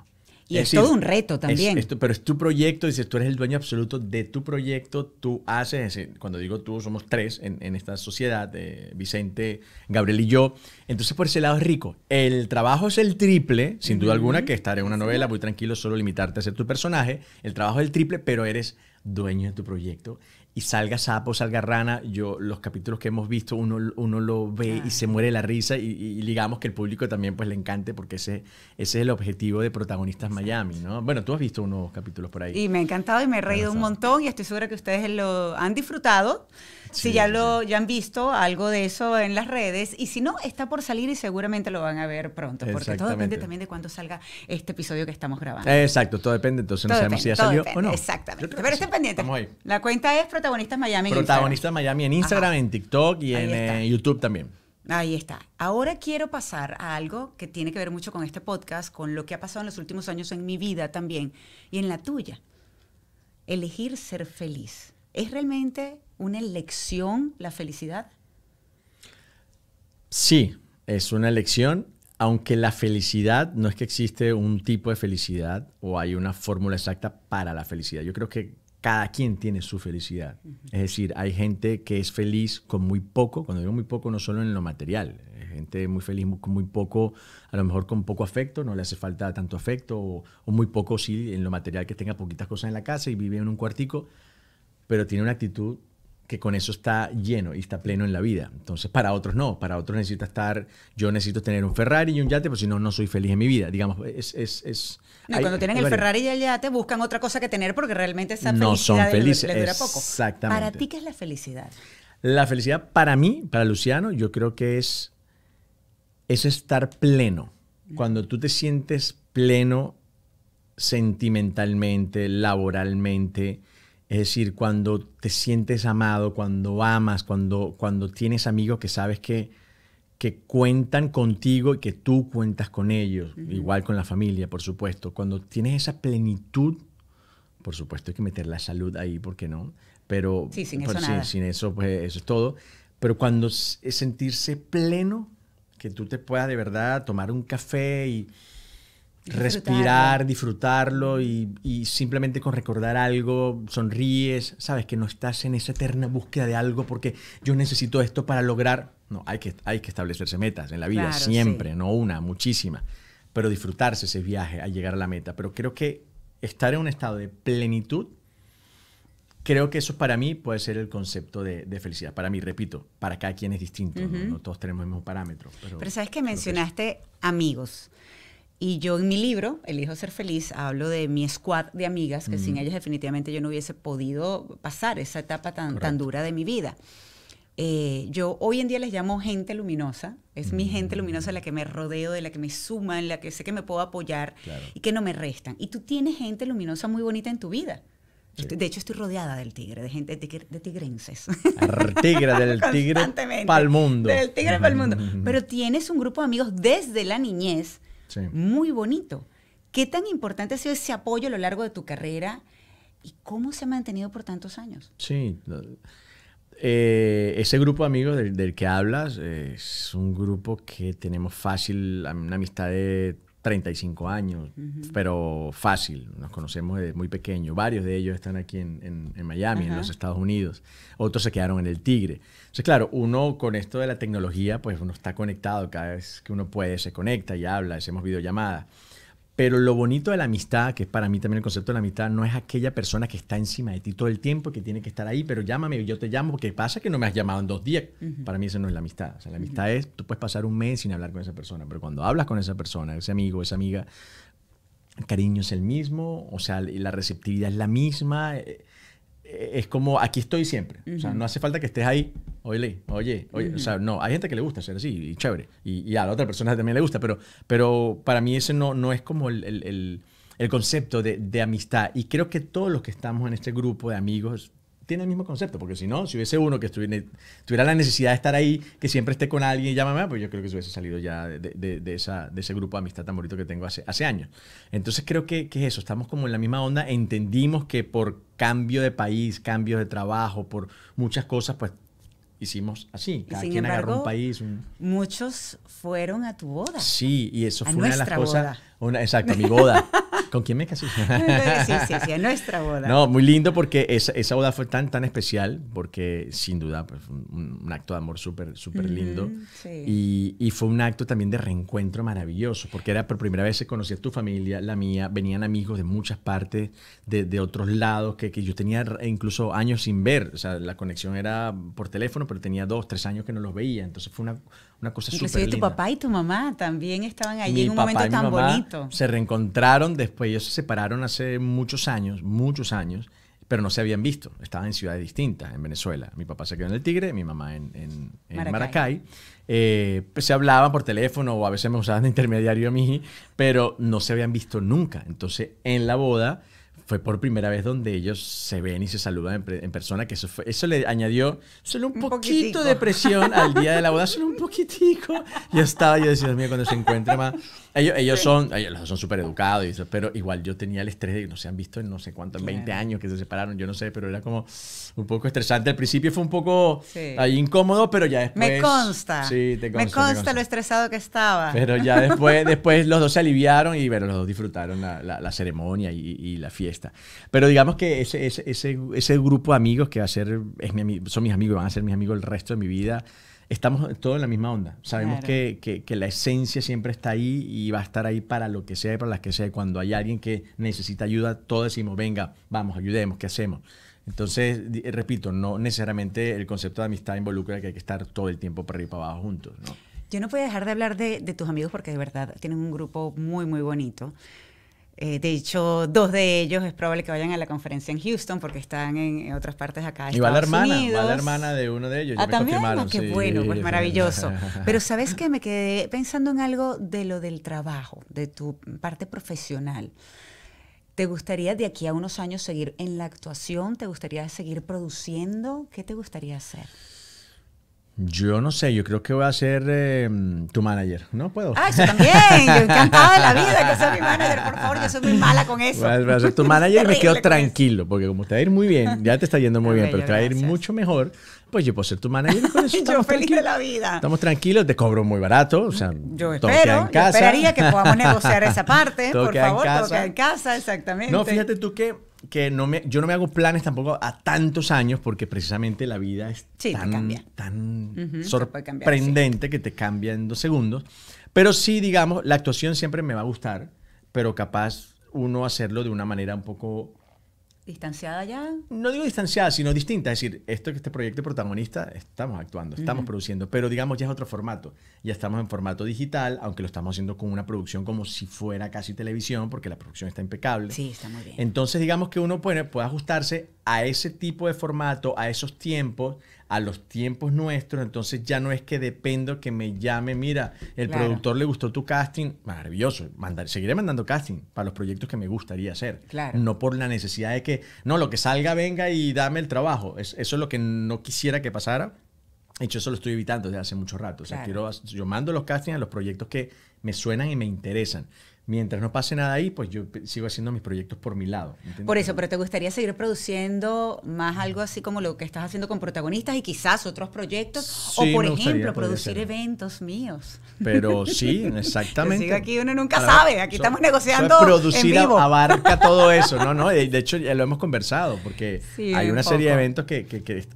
Speaker 2: Y es, todo un reto también. Es, pero es tu proyecto, dices, tú eres el dueño absoluto de tu proyecto, tú haces, cuando digo tú, somos tres en, esta sociedad, eh, Vicente, Gabriel y yo. Entonces, por ese lado es rico. El trabajo es el triple, sin duda alguna, que estar en una novela muy tranquilo, solo limitarte a ser tu personaje. El trabajo es el triple, pero eres dueño de tu proyecto y salga sapo, salga rana, yo los capítulos que hemos visto uno, uno lo ve y se muere la risa y, digamos que el público también pues le encante porque ese, ese es el objetivo de Protagonistas Miami, ¿no? Bueno, tú has visto unos capítulos por ahí. Y
Speaker 1: me ha encantado y me he reído un montón y estoy segura que ustedes lo han disfrutado. si ya lo ya han visto algo de eso en las redes y si no está por salir y seguramente lo van a ver pronto porque todo depende también de cuándo salga este episodio que estamos grabando. Exacto, todo depende, entonces no sabemos si ya salió o no. Exactamente. Pero estén pendientes. La cuenta es Protagonistas Miami. En
Speaker 2: Miami en Instagram, en TikTok y en eh, YouTube también.
Speaker 1: Ahí está. Ahora quiero pasar a algo que tiene que ver mucho con este podcast, con lo que ha pasado en los últimos años en mi vida también y en la tuya. Elegir ser feliz. ¿Es realmente una elección la felicidad?
Speaker 2: Sí, es una elección, aunque la felicidad no es que existe un tipo de felicidad o hay una fórmula exacta para la felicidad. Yo creo que cada quien tiene su felicidad. Es decir, hay gente que es feliz con muy poco, cuando digo muy poco no solo en lo material, hay gente muy feliz con muy poco, a lo mejor con poco afecto, no le hace falta tanto afecto, o muy poco sí en lo material, que tenga poquitas cosas en la casa y vive en un cuartico, pero tiene una actitud que con eso está lleno y está pleno en la vida. Entonces, para otros no, para otros necesita estar, yo necesito tener un Ferrari y un yate, porque si no, no soy feliz en mi vida. Digamos, es... cuando tienen el Ferrari y el
Speaker 1: yate, buscan otra cosa que tener porque realmente esa no son felices. le dura poco. Exactamente. ¿Para ti qué es la felicidad?
Speaker 2: La felicidad para mí, para Luciano, yo creo que es, es estar pleno. Cuando tú te sientes pleno sentimentalmente, laboralmente, es decir, cuando te sientes amado, cuando amas, cuando, cuando tienes amigos que sabes que, que cuentan contigo y que tú cuentas con ellos, igual con la familia, por supuesto. Cuando tienes esa plenitud, por supuesto hay que meter la salud ahí, ¿por qué no? Pero sin, eso, sin eso, pues eso es todo. Pero cuando es sentirse pleno, que tú te puedas de verdad tomar un café y, respirar, disfrutarlo y, simplemente con recordar algo, sonríes, sabes que no estás en esa eterna búsqueda de algo porque yo necesito esto para lograr. No, hay que, hay que establecerse metas en la vida, siempre, no una, muchísima, pero disfrutarse ese viaje a llegar a la meta. Pero creo que estar en un estado de plenitud, creo que eso para mí puede ser el concepto de, felicidad. Para mí, repito, para cada quien es distinto, ¿no? todos tenemos el mismo parámetro.
Speaker 1: Pero, sabes que mencionaste amigos. Y yo en mi libro, Elijo ser feliz, hablo de mi squad de amigas, que sin ellas definitivamente yo no hubiese podido pasar esa etapa tan, dura de mi vida. Eh, yo hoy en día les llamo gente luminosa, es mi mm. gente luminosa la que me rodeo, de la que me suma, en la que sé que me puedo apoyar y que no me restan. Y tú tienes gente luminosa muy bonita en tu vida. De hecho, estoy rodeada del tigre, de gente de, tigrenses. tigre, del tigre
Speaker 2: mundo. Del tigre para mundo.
Speaker 1: Pero tienes un grupo de amigos desde la niñez muy bonito. ¿Qué tan importante ha sido ese apoyo a lo largo de tu carrera y cómo se ha mantenido por tantos años?
Speaker 2: Sí. Eh, ese grupo de amigos del, que hablas eh, es un grupo que tenemos fácil, una amistad de 35 años, pero fácil. Nos conocemos desde muy pequeño. Varios de ellos están aquí en, Miami, en los Estados Unidos. Otros se quedaron en el Tigre claro, uno con esto de la tecnología, pues uno está conectado, cada vez que uno puede se conecta y habla, hacemos videollamadas. Pero lo bonito de la amistad, que es para mí también el concepto de la amistad, no es aquella persona que está encima de ti todo el tiempo, que tiene que estar ahí, pero llámame, yo te llamo, porque pasa que no me has llamado en dos días. Para mí eso no es la amistad. O sea, la amistad es, tú puedes pasar un mes sin hablar con esa persona, pero cuando hablas con esa persona, ese amigo, esa amiga, el cariño es el mismo, o sea, la receptividad es la misma. Eh, eh, es como aquí estoy siempre. O sea, no hace falta que estés ahí. Oye, oye, oye. O sea, no, hay gente que le gusta ser así y chévere. Y, a la otra persona también le gusta, pero, pero para mí ese no, no es como el, concepto de, de, amistad. Y creo que todos los que estamos en este grupo de amigos, tiene el mismo concepto, porque si no, si hubiese uno que estuviera, tuviera la necesidad de estar ahí, que siempre esté con alguien y llámame, ah, pues yo creo que se hubiese salido ya de, esa, de ese grupo de amistad tan bonito que tengo hace, hace años. Entonces creo que, es eso, estamos como en la misma onda, entendimos que por cambio de país, cambios de trabajo, por muchas cosas, pues hicimos así. Cada quien agarró un país.
Speaker 1: Muchos fueron a tu boda. Sí, y eso fue una de las cosas.
Speaker 2: Una, exacto, mi boda. ¿Con quién me casé? sí, sí, sí, en
Speaker 1: nuestra boda. No,
Speaker 2: muy lindo porque esa, esa boda fue tan, tan especial, porque sin duda pues, fue un, acto de amor súper, súper lindo. sí. y, fue un acto también de reencuentro maravilloso, porque era por primera vez que conocí a tu familia, la mía, venían amigos de muchas partes, de, otros lados, que, que yo tenía e incluso años sin ver. O sea, la conexión era por teléfono, pero tenía dos, tres años que no los veía. Entonces fue una una cosa tu
Speaker 1: papá y tu mamá también estaban allí en un momento tan bonito.
Speaker 2: Se reencontraron después, ellos se separaron hace muchos años, muchos años, pero no se habían visto. Estaban en ciudades distintas, en Venezuela. Mi papá se quedó en el Tigre, mi mamá en, Maracay. Eh, pues se hablaban por teléfono o a veces me usaban de intermediario a mí, pero no se habían visto nunca. Entonces, en la boda fue por primera vez donde ellos se ven y se saludan en, persona, que eso, fue, eso le añadió solo un, poquito de presión al día de la boda, solo un poquitico. Ya estaba, yo decía, Dios mío, cuando se encuentre más. Ellos, ellos son ellos son súper educados, y eso, pero igual yo tenía el estrés de que no se han visto en no sé cuántos en 20 años que se separaron, yo no sé, pero era como un poco estresante. Al principio fue un poco ahí, incómodo, pero ya después. Me consta. Sí, te consta. Me consta,
Speaker 1: lo estresado que estaba. Pero ya después,
Speaker 2: después los dos se aliviaron y bueno, los dos disfrutaron la, la, ceremonia y, y la fiesta fiesta. Pero digamos que ese, ese, ese, grupo de amigos que va a ser, son mis amigos y van a ser mis amigos el resto de mi vida, estamos todos en la misma onda. Sabemos que, la esencia siempre está ahí y va a estar ahí para lo que sea para las que sea. Cuando hay alguien que necesita ayuda, todos decimos, venga, vamos, ayudemos, ¿qué hacemos? Entonces, repito, no necesariamente el concepto de amistad involucra que hay que estar todo el tiempo para arriba y para abajo juntos.
Speaker 1: Yo no puedo dejar de hablar de, de tus amigos porque de verdad tienen un grupo muy, muy bonito. Eh, de hecho, dos de ellos es probable que vayan a la conferencia en Houston porque están en, otras partes acá. y va la hermana, va la hermana
Speaker 2: de uno de ellos. Ah, también. qué bueno, pues maravilloso. Pero
Speaker 1: sabes que me quedé pensando en algo de lo del trabajo, de tu parte profesional. ¿Te gustaría de aquí a unos años seguir en la actuación? ¿Te gustaría seguir produciendo? ¿Qué te gustaría hacer?
Speaker 2: Yo no sé, yo creo que voy a ser em, tu manager. No puedo.
Speaker 1: Ah, yo también. Yo encantada de la vida que sea mi manager, por favor. Yo soy muy mala con eso. Voy a, ser
Speaker 2: tu manager y me quedo tranquilo, porque como te va a ir muy bien, ya te está yendo muy bien, pero te va a ir mucho mejor. Pues yo puedo ser tu manager
Speaker 1: con eso. yo feliz de la vida.
Speaker 2: Estamos tranquilos, te cobro muy barato. O sea,
Speaker 1: yo en casa. esperaría que podamos negociar esa parte. por favor, todo queda en casa, exactamente. No, fíjate tú que
Speaker 2: que no me, yo no me hago planes tampoco a tantos años porque precisamente la vida es tan,
Speaker 1: sorprendente
Speaker 2: que te cambia en dos segundos. Pero sí, digamos, la actuación siempre me va a gustar, pero capaz uno hacerlo de una manera un poco
Speaker 1: ¿Distanciada ya?
Speaker 2: No digo distanciada, sino distinta. Es decir, esto que este proyecto protagonista estamos actuando, estamos produciendo, pero digamos ya es otro formato. Ya estamos en formato digital, aunque lo estamos haciendo con una producción como si fuera casi televisión, porque la producción está impecable. Sí, está muy bien. Entonces, digamos que uno puede, puede ajustarse a ese tipo de formato, a esos tiempos, a los tiempos nuestros, entonces ya no es que dependo que me llame, mira, el productor le gustó tu casting, maravilloso, mandar, seguiré mandando casting para los proyectos que me gustaría hacer, no por la necesidad de que, no, lo que salga venga y dame el trabajo, es, eso es lo que no quisiera que pasara, de hecho eso lo estoy evitando desde hace mucho rato, yo mando los castings a los proyectos que me suenan y me interesan mientras no pase nada ahí, pues yo sigo haciendo mis proyectos por mi lado. Por eso,
Speaker 1: pero te gustaría seguir produciendo más algo así como lo que estás haciendo con protagonistas y quizás otros proyectos, o por ejemplo, producir eventos míos.
Speaker 2: Pero sí, exactamente. Sigo aquí
Speaker 1: uno nunca ah, sabe, aquí estamos negociando. producir
Speaker 2: abarca todo eso, ¿no? de, hecho, ya lo hemos conversado, porque hay una serie de eventos que,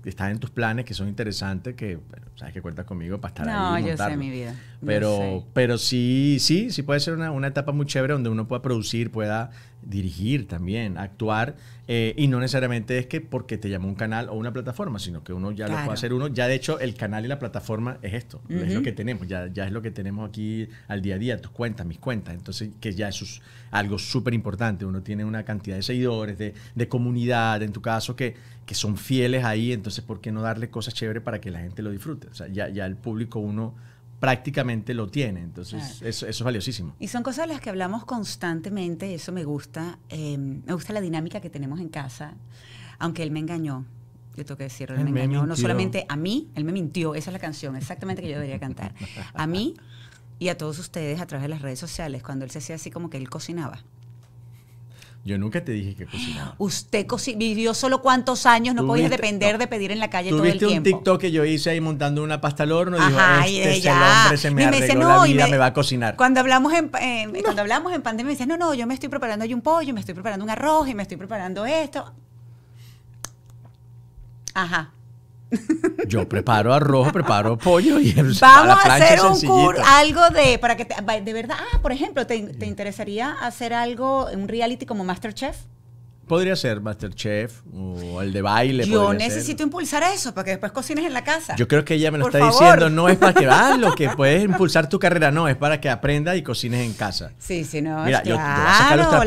Speaker 2: están en tus planes, que son interesantes, que sabes que cuentas conmigo para estar ahí. No, yo sé mi vida. Pero, pero sí, sí, sí puede ser una etapa muy chévere donde uno pueda producir, pueda dirigir también, actuar, eh, y no necesariamente es que porque te llamó un canal o una plataforma, sino que uno ya lo puede hacer uno. Ya de hecho el canal y la plataforma es esto, es lo que tenemos, ya, ya es lo que tenemos aquí al día a día, tus cuentas, mis cuentas, entonces que ya es algo súper importante, uno tiene una cantidad de seguidores, de, comunidad, en tu caso, que, que son fieles ahí, entonces ¿por qué no darle cosas chévere para que la gente lo disfrute? O sea, ya, ya el público uno prácticamente lo tiene. Entonces, eso, es valiosísimo.
Speaker 1: Y son cosas de las que hablamos constantemente, eso me gusta. Em, me gusta la dinámica que tenemos en casa, aunque él me engañó. Yo tengo que decirlo, él, me, engañó. No solamente a mí, él me mintió. Esa es la canción exactamente que yo debería cantar. A mí y a todos ustedes a través de las redes sociales, cuando él se hacía así como que él cocinaba.
Speaker 2: Yo nunca te dije que cocinaba.
Speaker 1: Usted vivió solo cuántos años, no podías depender de pedir en la calle todo el tiempo. Tuviste un
Speaker 2: TikTok que yo hice ahí montando una pasta al horno y dijo, este es el hombre, se me, y me dice, la me, va a
Speaker 1: cocinar. Cuando hablamos en, cuando hablamos en pandemia me decías, no, no, yo me estoy preparando yo un pollo, me estoy preparando un arroz y me estoy preparando esto. Ajá.
Speaker 2: Yo preparo arroz, preparo pollo y el, Vamos a, hacer un
Speaker 1: algo de para que de verdad, ah, por ejemplo, ¿te, ¿te, interesaría hacer algo un reality como MasterChef?
Speaker 2: Podría ser Masterchef o el de baile. Yo necesito
Speaker 1: impulsar eso para que después cocines en la casa. Yo creo que ella me lo está diciendo. No es para que ah, lo que puedes
Speaker 2: impulsar tu carrera, no, es para que aprendas y cocines en casa. Sí, sí, no. Mira, para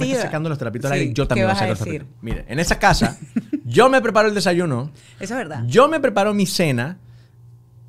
Speaker 2: yo sacando los trapitos Yo también voy a sacar los trapitos. Mire, en esa casa, yo me preparo el desayuno. Eso es verdad. Yo me preparo mi cena.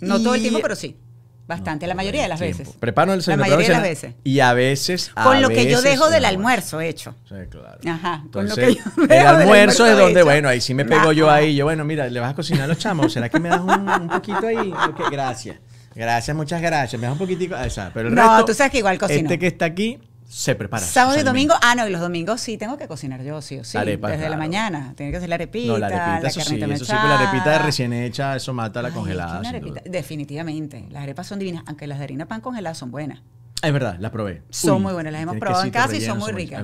Speaker 1: No todo el tiempo, pero sí. Bastante, la mayoría de las veces. Preparo el señor, La mayoría de las veces. Y a veces. con lo que yo dejo del almuerzo hecho. Sí, claro. Ajá. con lo que yo dejo el almuerzo es donde, bueno, ahí sí me pego yo ahí.
Speaker 2: Yo, bueno, mira, le vas a cocinar a los chamos. ¿Será que me das un, poquito ahí? gracias. Gracias, muchas gracias. Me das un poquitico. Ah, o pero el no, tú sabes que igual cocino. Este que está aquí se prepara. Sábado y domingo.
Speaker 1: Ah, no, y los domingos sí tengo que cocinar yo, sí o sí. desde la mañana. Tiene que hacer la arepita. la arepita, eso sí. sí, pues la arepita recién
Speaker 2: hecha, eso mata la congelada.
Speaker 1: definitivamente. Las arepas son divinas, aunque las de harina pan congelada son buenas. Es verdad, las probé. Son muy buenas, las hemos probado en casa y son muy ricas.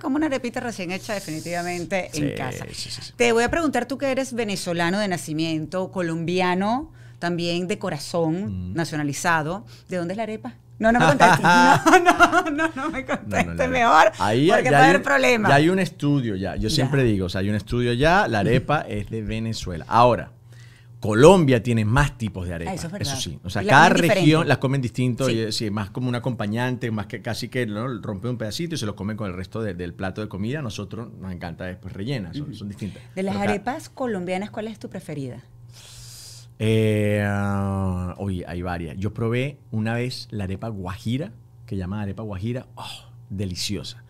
Speaker 1: como una arepita recién hecha definitivamente en casa. Te voy a preguntar, tú que eres venezolano de nacimiento, colombiano, también de corazón, mm. nacionalizado, ¿de dónde es la arepa? No, no me contestes. No, no, no, me contestes mejor. Ahí porque puede haber problemas. Ya hay
Speaker 2: un estudio ya. Yo siempre digo, o sea, hay un estudio ya, la arepa es de Venezuela. Ahora. Colombia tiene más tipos de arepas. Ah, eso, sí. O sea, cada región las comen distinto, Y, más como un acompañante, más que casi que rompe un pedacito y se lo come con el resto del plato de comida. nosotros nos encanta después rellenas, son, distintas. De las arepas
Speaker 1: colombianas, ¿cuál es tu preferida?
Speaker 2: Eh, ah, hay varias. Yo probé una vez la arepa guajira, que llama arepa guajira. Oh, deliciosa.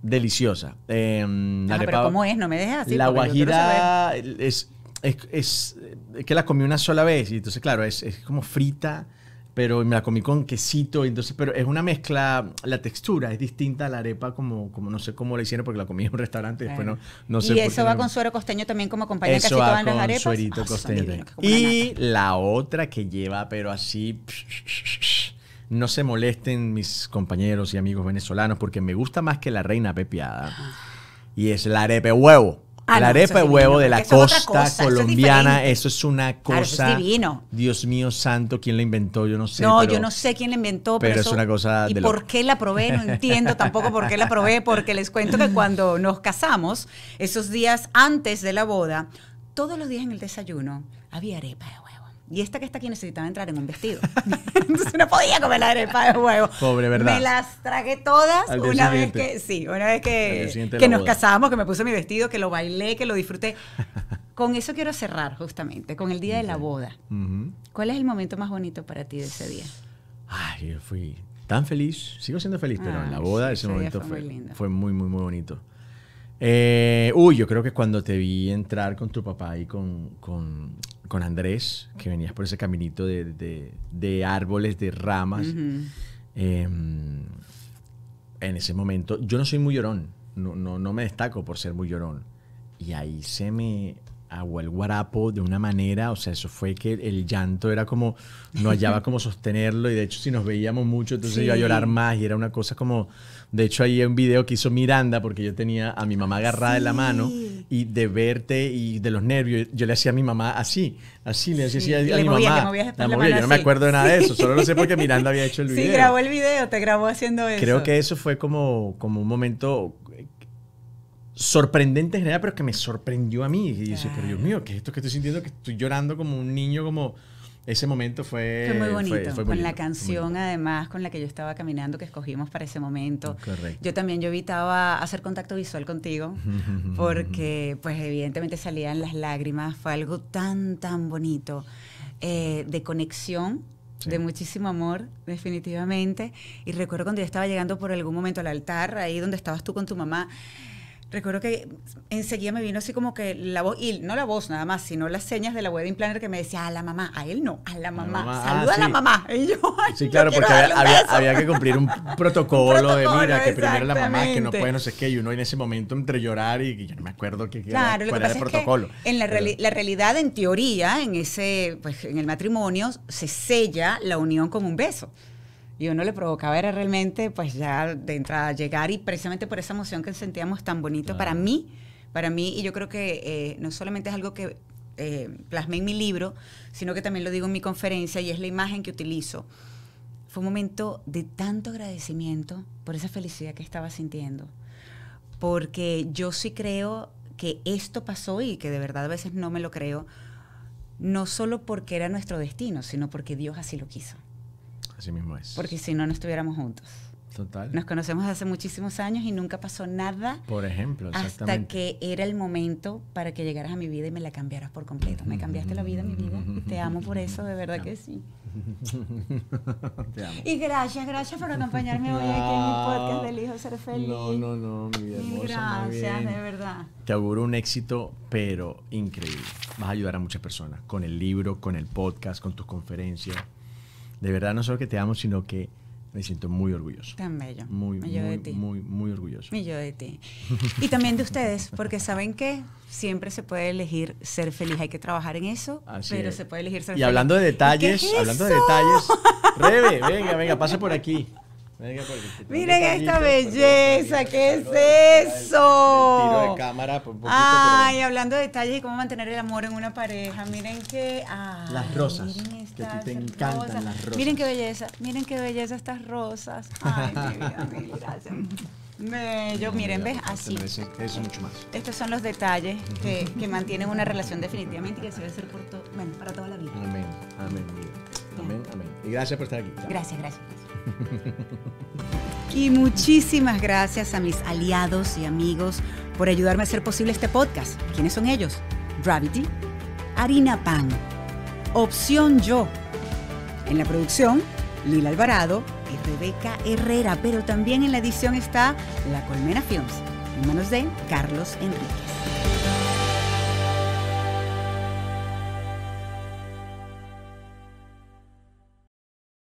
Speaker 2: Deliciosa. Eh, pero ¿cómo es? No me dejas así. La guajira es, es, que la comí una sola vez. Y entonces, claro, es, es como frita pero me la comí Con quesito, entonces, pero es una mezcla, la textura es distinta a la arepa, como, como no sé cómo la hicieron, porque la comí en un restaurante y después no, no sé. Y eso va con
Speaker 1: suero costeño también como acompaña casi todas las arepas. Suerito ah, costeño. y
Speaker 2: la otra que lleva, pero así. no se molesten mis compañeros y amigos venezolanos, porque me gusta más que la reina pepiada. Ah. Y es la arepe huevo. Ah, la arepa de huevo de la costa colombiana, eso es, una cosa. Dios mío santo, ¿quién la inventó? Yo no sé. No, yo no
Speaker 1: sé quién la inventó, pero, es una cosa. ¿Y por qué la probé? No entiendo tampoco por qué la probé, porque les cuento que cuando nos casamos, esos días antes de la boda, todos los días en el desayuno había arepa de huevo y esta que está aquí necesitaba entrar en un vestido. Entonces no podía comer la arepa de huevo. Pobre, ¿verdad? Me las tragué todas una vez que, sí, una vez que, nos casamos, que me puse mi vestido, que lo bailé, que lo disfruté. Con eso quiero cerrar justamente, con el día de la boda. ¿Cuál es el momento más bonito para ti de ese día?
Speaker 2: Ay, yo fui tan feliz, sigo siendo feliz, pero en ah, la boda ese, momento fue, fue, muy muy, muy, bonito. Eh, uy, yo creo que cuando te vi entrar con tu papá y con, con Andrés, que venías por ese caminito de, árboles, de ramas. Em, en ese momento, yo no soy muy llorón, no, no, me destaco por ser muy llorón. Y ahí se me, agua el guarapo de una manera, o sea, eso fue que el llanto era como, no hallaba como sostenerlo y de hecho si nos veíamos mucho, entonces iba a llorar más y era una cosa como, de hecho, ahí hay un video que hizo Miranda, porque yo tenía a mi mamá agarrada en de la mano y de verte y de los nervios, yo le hacía a mi mamá así, así le hacía a, mi mamá. Yo no me acuerdo de nada de eso, solo lo sé porque Miranda había hecho el video. Sí, grabó
Speaker 1: el video, te grabó haciendo eso. Creo que
Speaker 2: eso fue como, como un momento eh, sorprendente en general, pero que me sorprendió a mí. Y dije, pero Dios mío, ¿qué es esto que estoy sintiendo? Que estoy llorando como un niño, como ese momento fue... Fue muy bonito, con la
Speaker 1: canción además con la que yo estaba caminando que escogimos para ese momento. Yo también yo evitaba hacer contacto visual contigo porque pues evidentemente salían las lágrimas, fue algo tan, tan bonito eh, de conexión de muchísimo amor, definitivamente. Y recuerdo cuando yo estaba llegando por algún momento al altar, ahí donde estabas tú con tu mamá, recuerdo que enseguida me vino así como que la voz, y no la voz nada más, sino las señas de la wedding planner que me decía a la mamá, a él no, a la mamá, ah, saluda a la mamá. sí, claro, porque había, que cumplir
Speaker 2: un protocolo, de mira, que primero la mamá, que no puede, no sé qué, y uno en ese momento entre llorar y, que yo no me acuerdo qué claro, que protocolo.
Speaker 1: en la, la realidad, en teoría, en ese, pues en el matrimonio, se sella la unión con un beso y no le provocaba era realmente, pues ya de entrada llegar y precisamente por esa emoción que sentíamos tan bonito para mí, para mí, y yo creo que eh, no solamente es algo que eh, plasmé en mi libro, sino que también lo digo en mi conferencia y es la imagen que utilizo. Fue un momento de tanto agradecimiento por esa felicidad que estaba sintiendo, porque yo sí creo que esto pasó y que de verdad a veces no me lo creo, no solo porque era nuestro destino, sino porque Dios así lo quiso.
Speaker 2: Así mismo es. Porque
Speaker 1: si no, no estuviéramos juntos. Total. Nos conocemos hace muchísimos años y nunca pasó nada.
Speaker 2: Por ejemplo, Hasta
Speaker 1: que era el momento para que llegaras a mi vida y me la cambiaras por completo. Me cambiaste la vida, mi vida. te amo por eso, de verdad que sí.
Speaker 2: Te amo.
Speaker 1: Y gracias, gracias por acompañarme hoy aquí en mi ah, podcast del Hijo Ser Feliz. No,
Speaker 2: no, no, mi vida. Gracias, de verdad. Te auguro un éxito, pero increíble. Vas a ayudar a muchas personas con el libro, con el podcast, con tus conferencias de verdad no solo que te amo, sino que me siento muy orgulloso. Tan bello. Muy, muy, de muy, muy orgulloso.
Speaker 1: Y yo de ti. Y también de ustedes, porque saben que siempre se puede elegir ser feliz. Hay que trabajar en eso, pero se puede elegir ser y feliz. Y hablando de detalles, hablando de detalles,
Speaker 2: Rebe, venga, venga, pase por aquí. Miren esta belleza, ¿qué es eso? El, tiro de cámara. Por pues, poquito, ay,
Speaker 1: hablando de detalles y cómo mantener el amor en una pareja. Miren que. Las rosas
Speaker 2: que te encantan Miren
Speaker 1: qué belleza, miren qué belleza estas rosas.
Speaker 2: Ay, mi vida,
Speaker 1: Me, miren, ¿ves? Así. Es mucho más. Estos son los detalles que, mantienen una relación definitivamente y que se debe ser para toda la vida.
Speaker 2: Amén, amén, Amén, amén. Y gracias por estar aquí. Gracias, gracias.
Speaker 1: Y muchísimas gracias a mis aliados y amigos por ayudarme a hacer posible este podcast. ¿Quiénes son ellos? Gravity, Harina Pan, Opción Yo. En la producción, Lila Alvarado y Rebeca Herrera, pero también en la edición está La Colmena Films, en manos de Carlos Enríquez.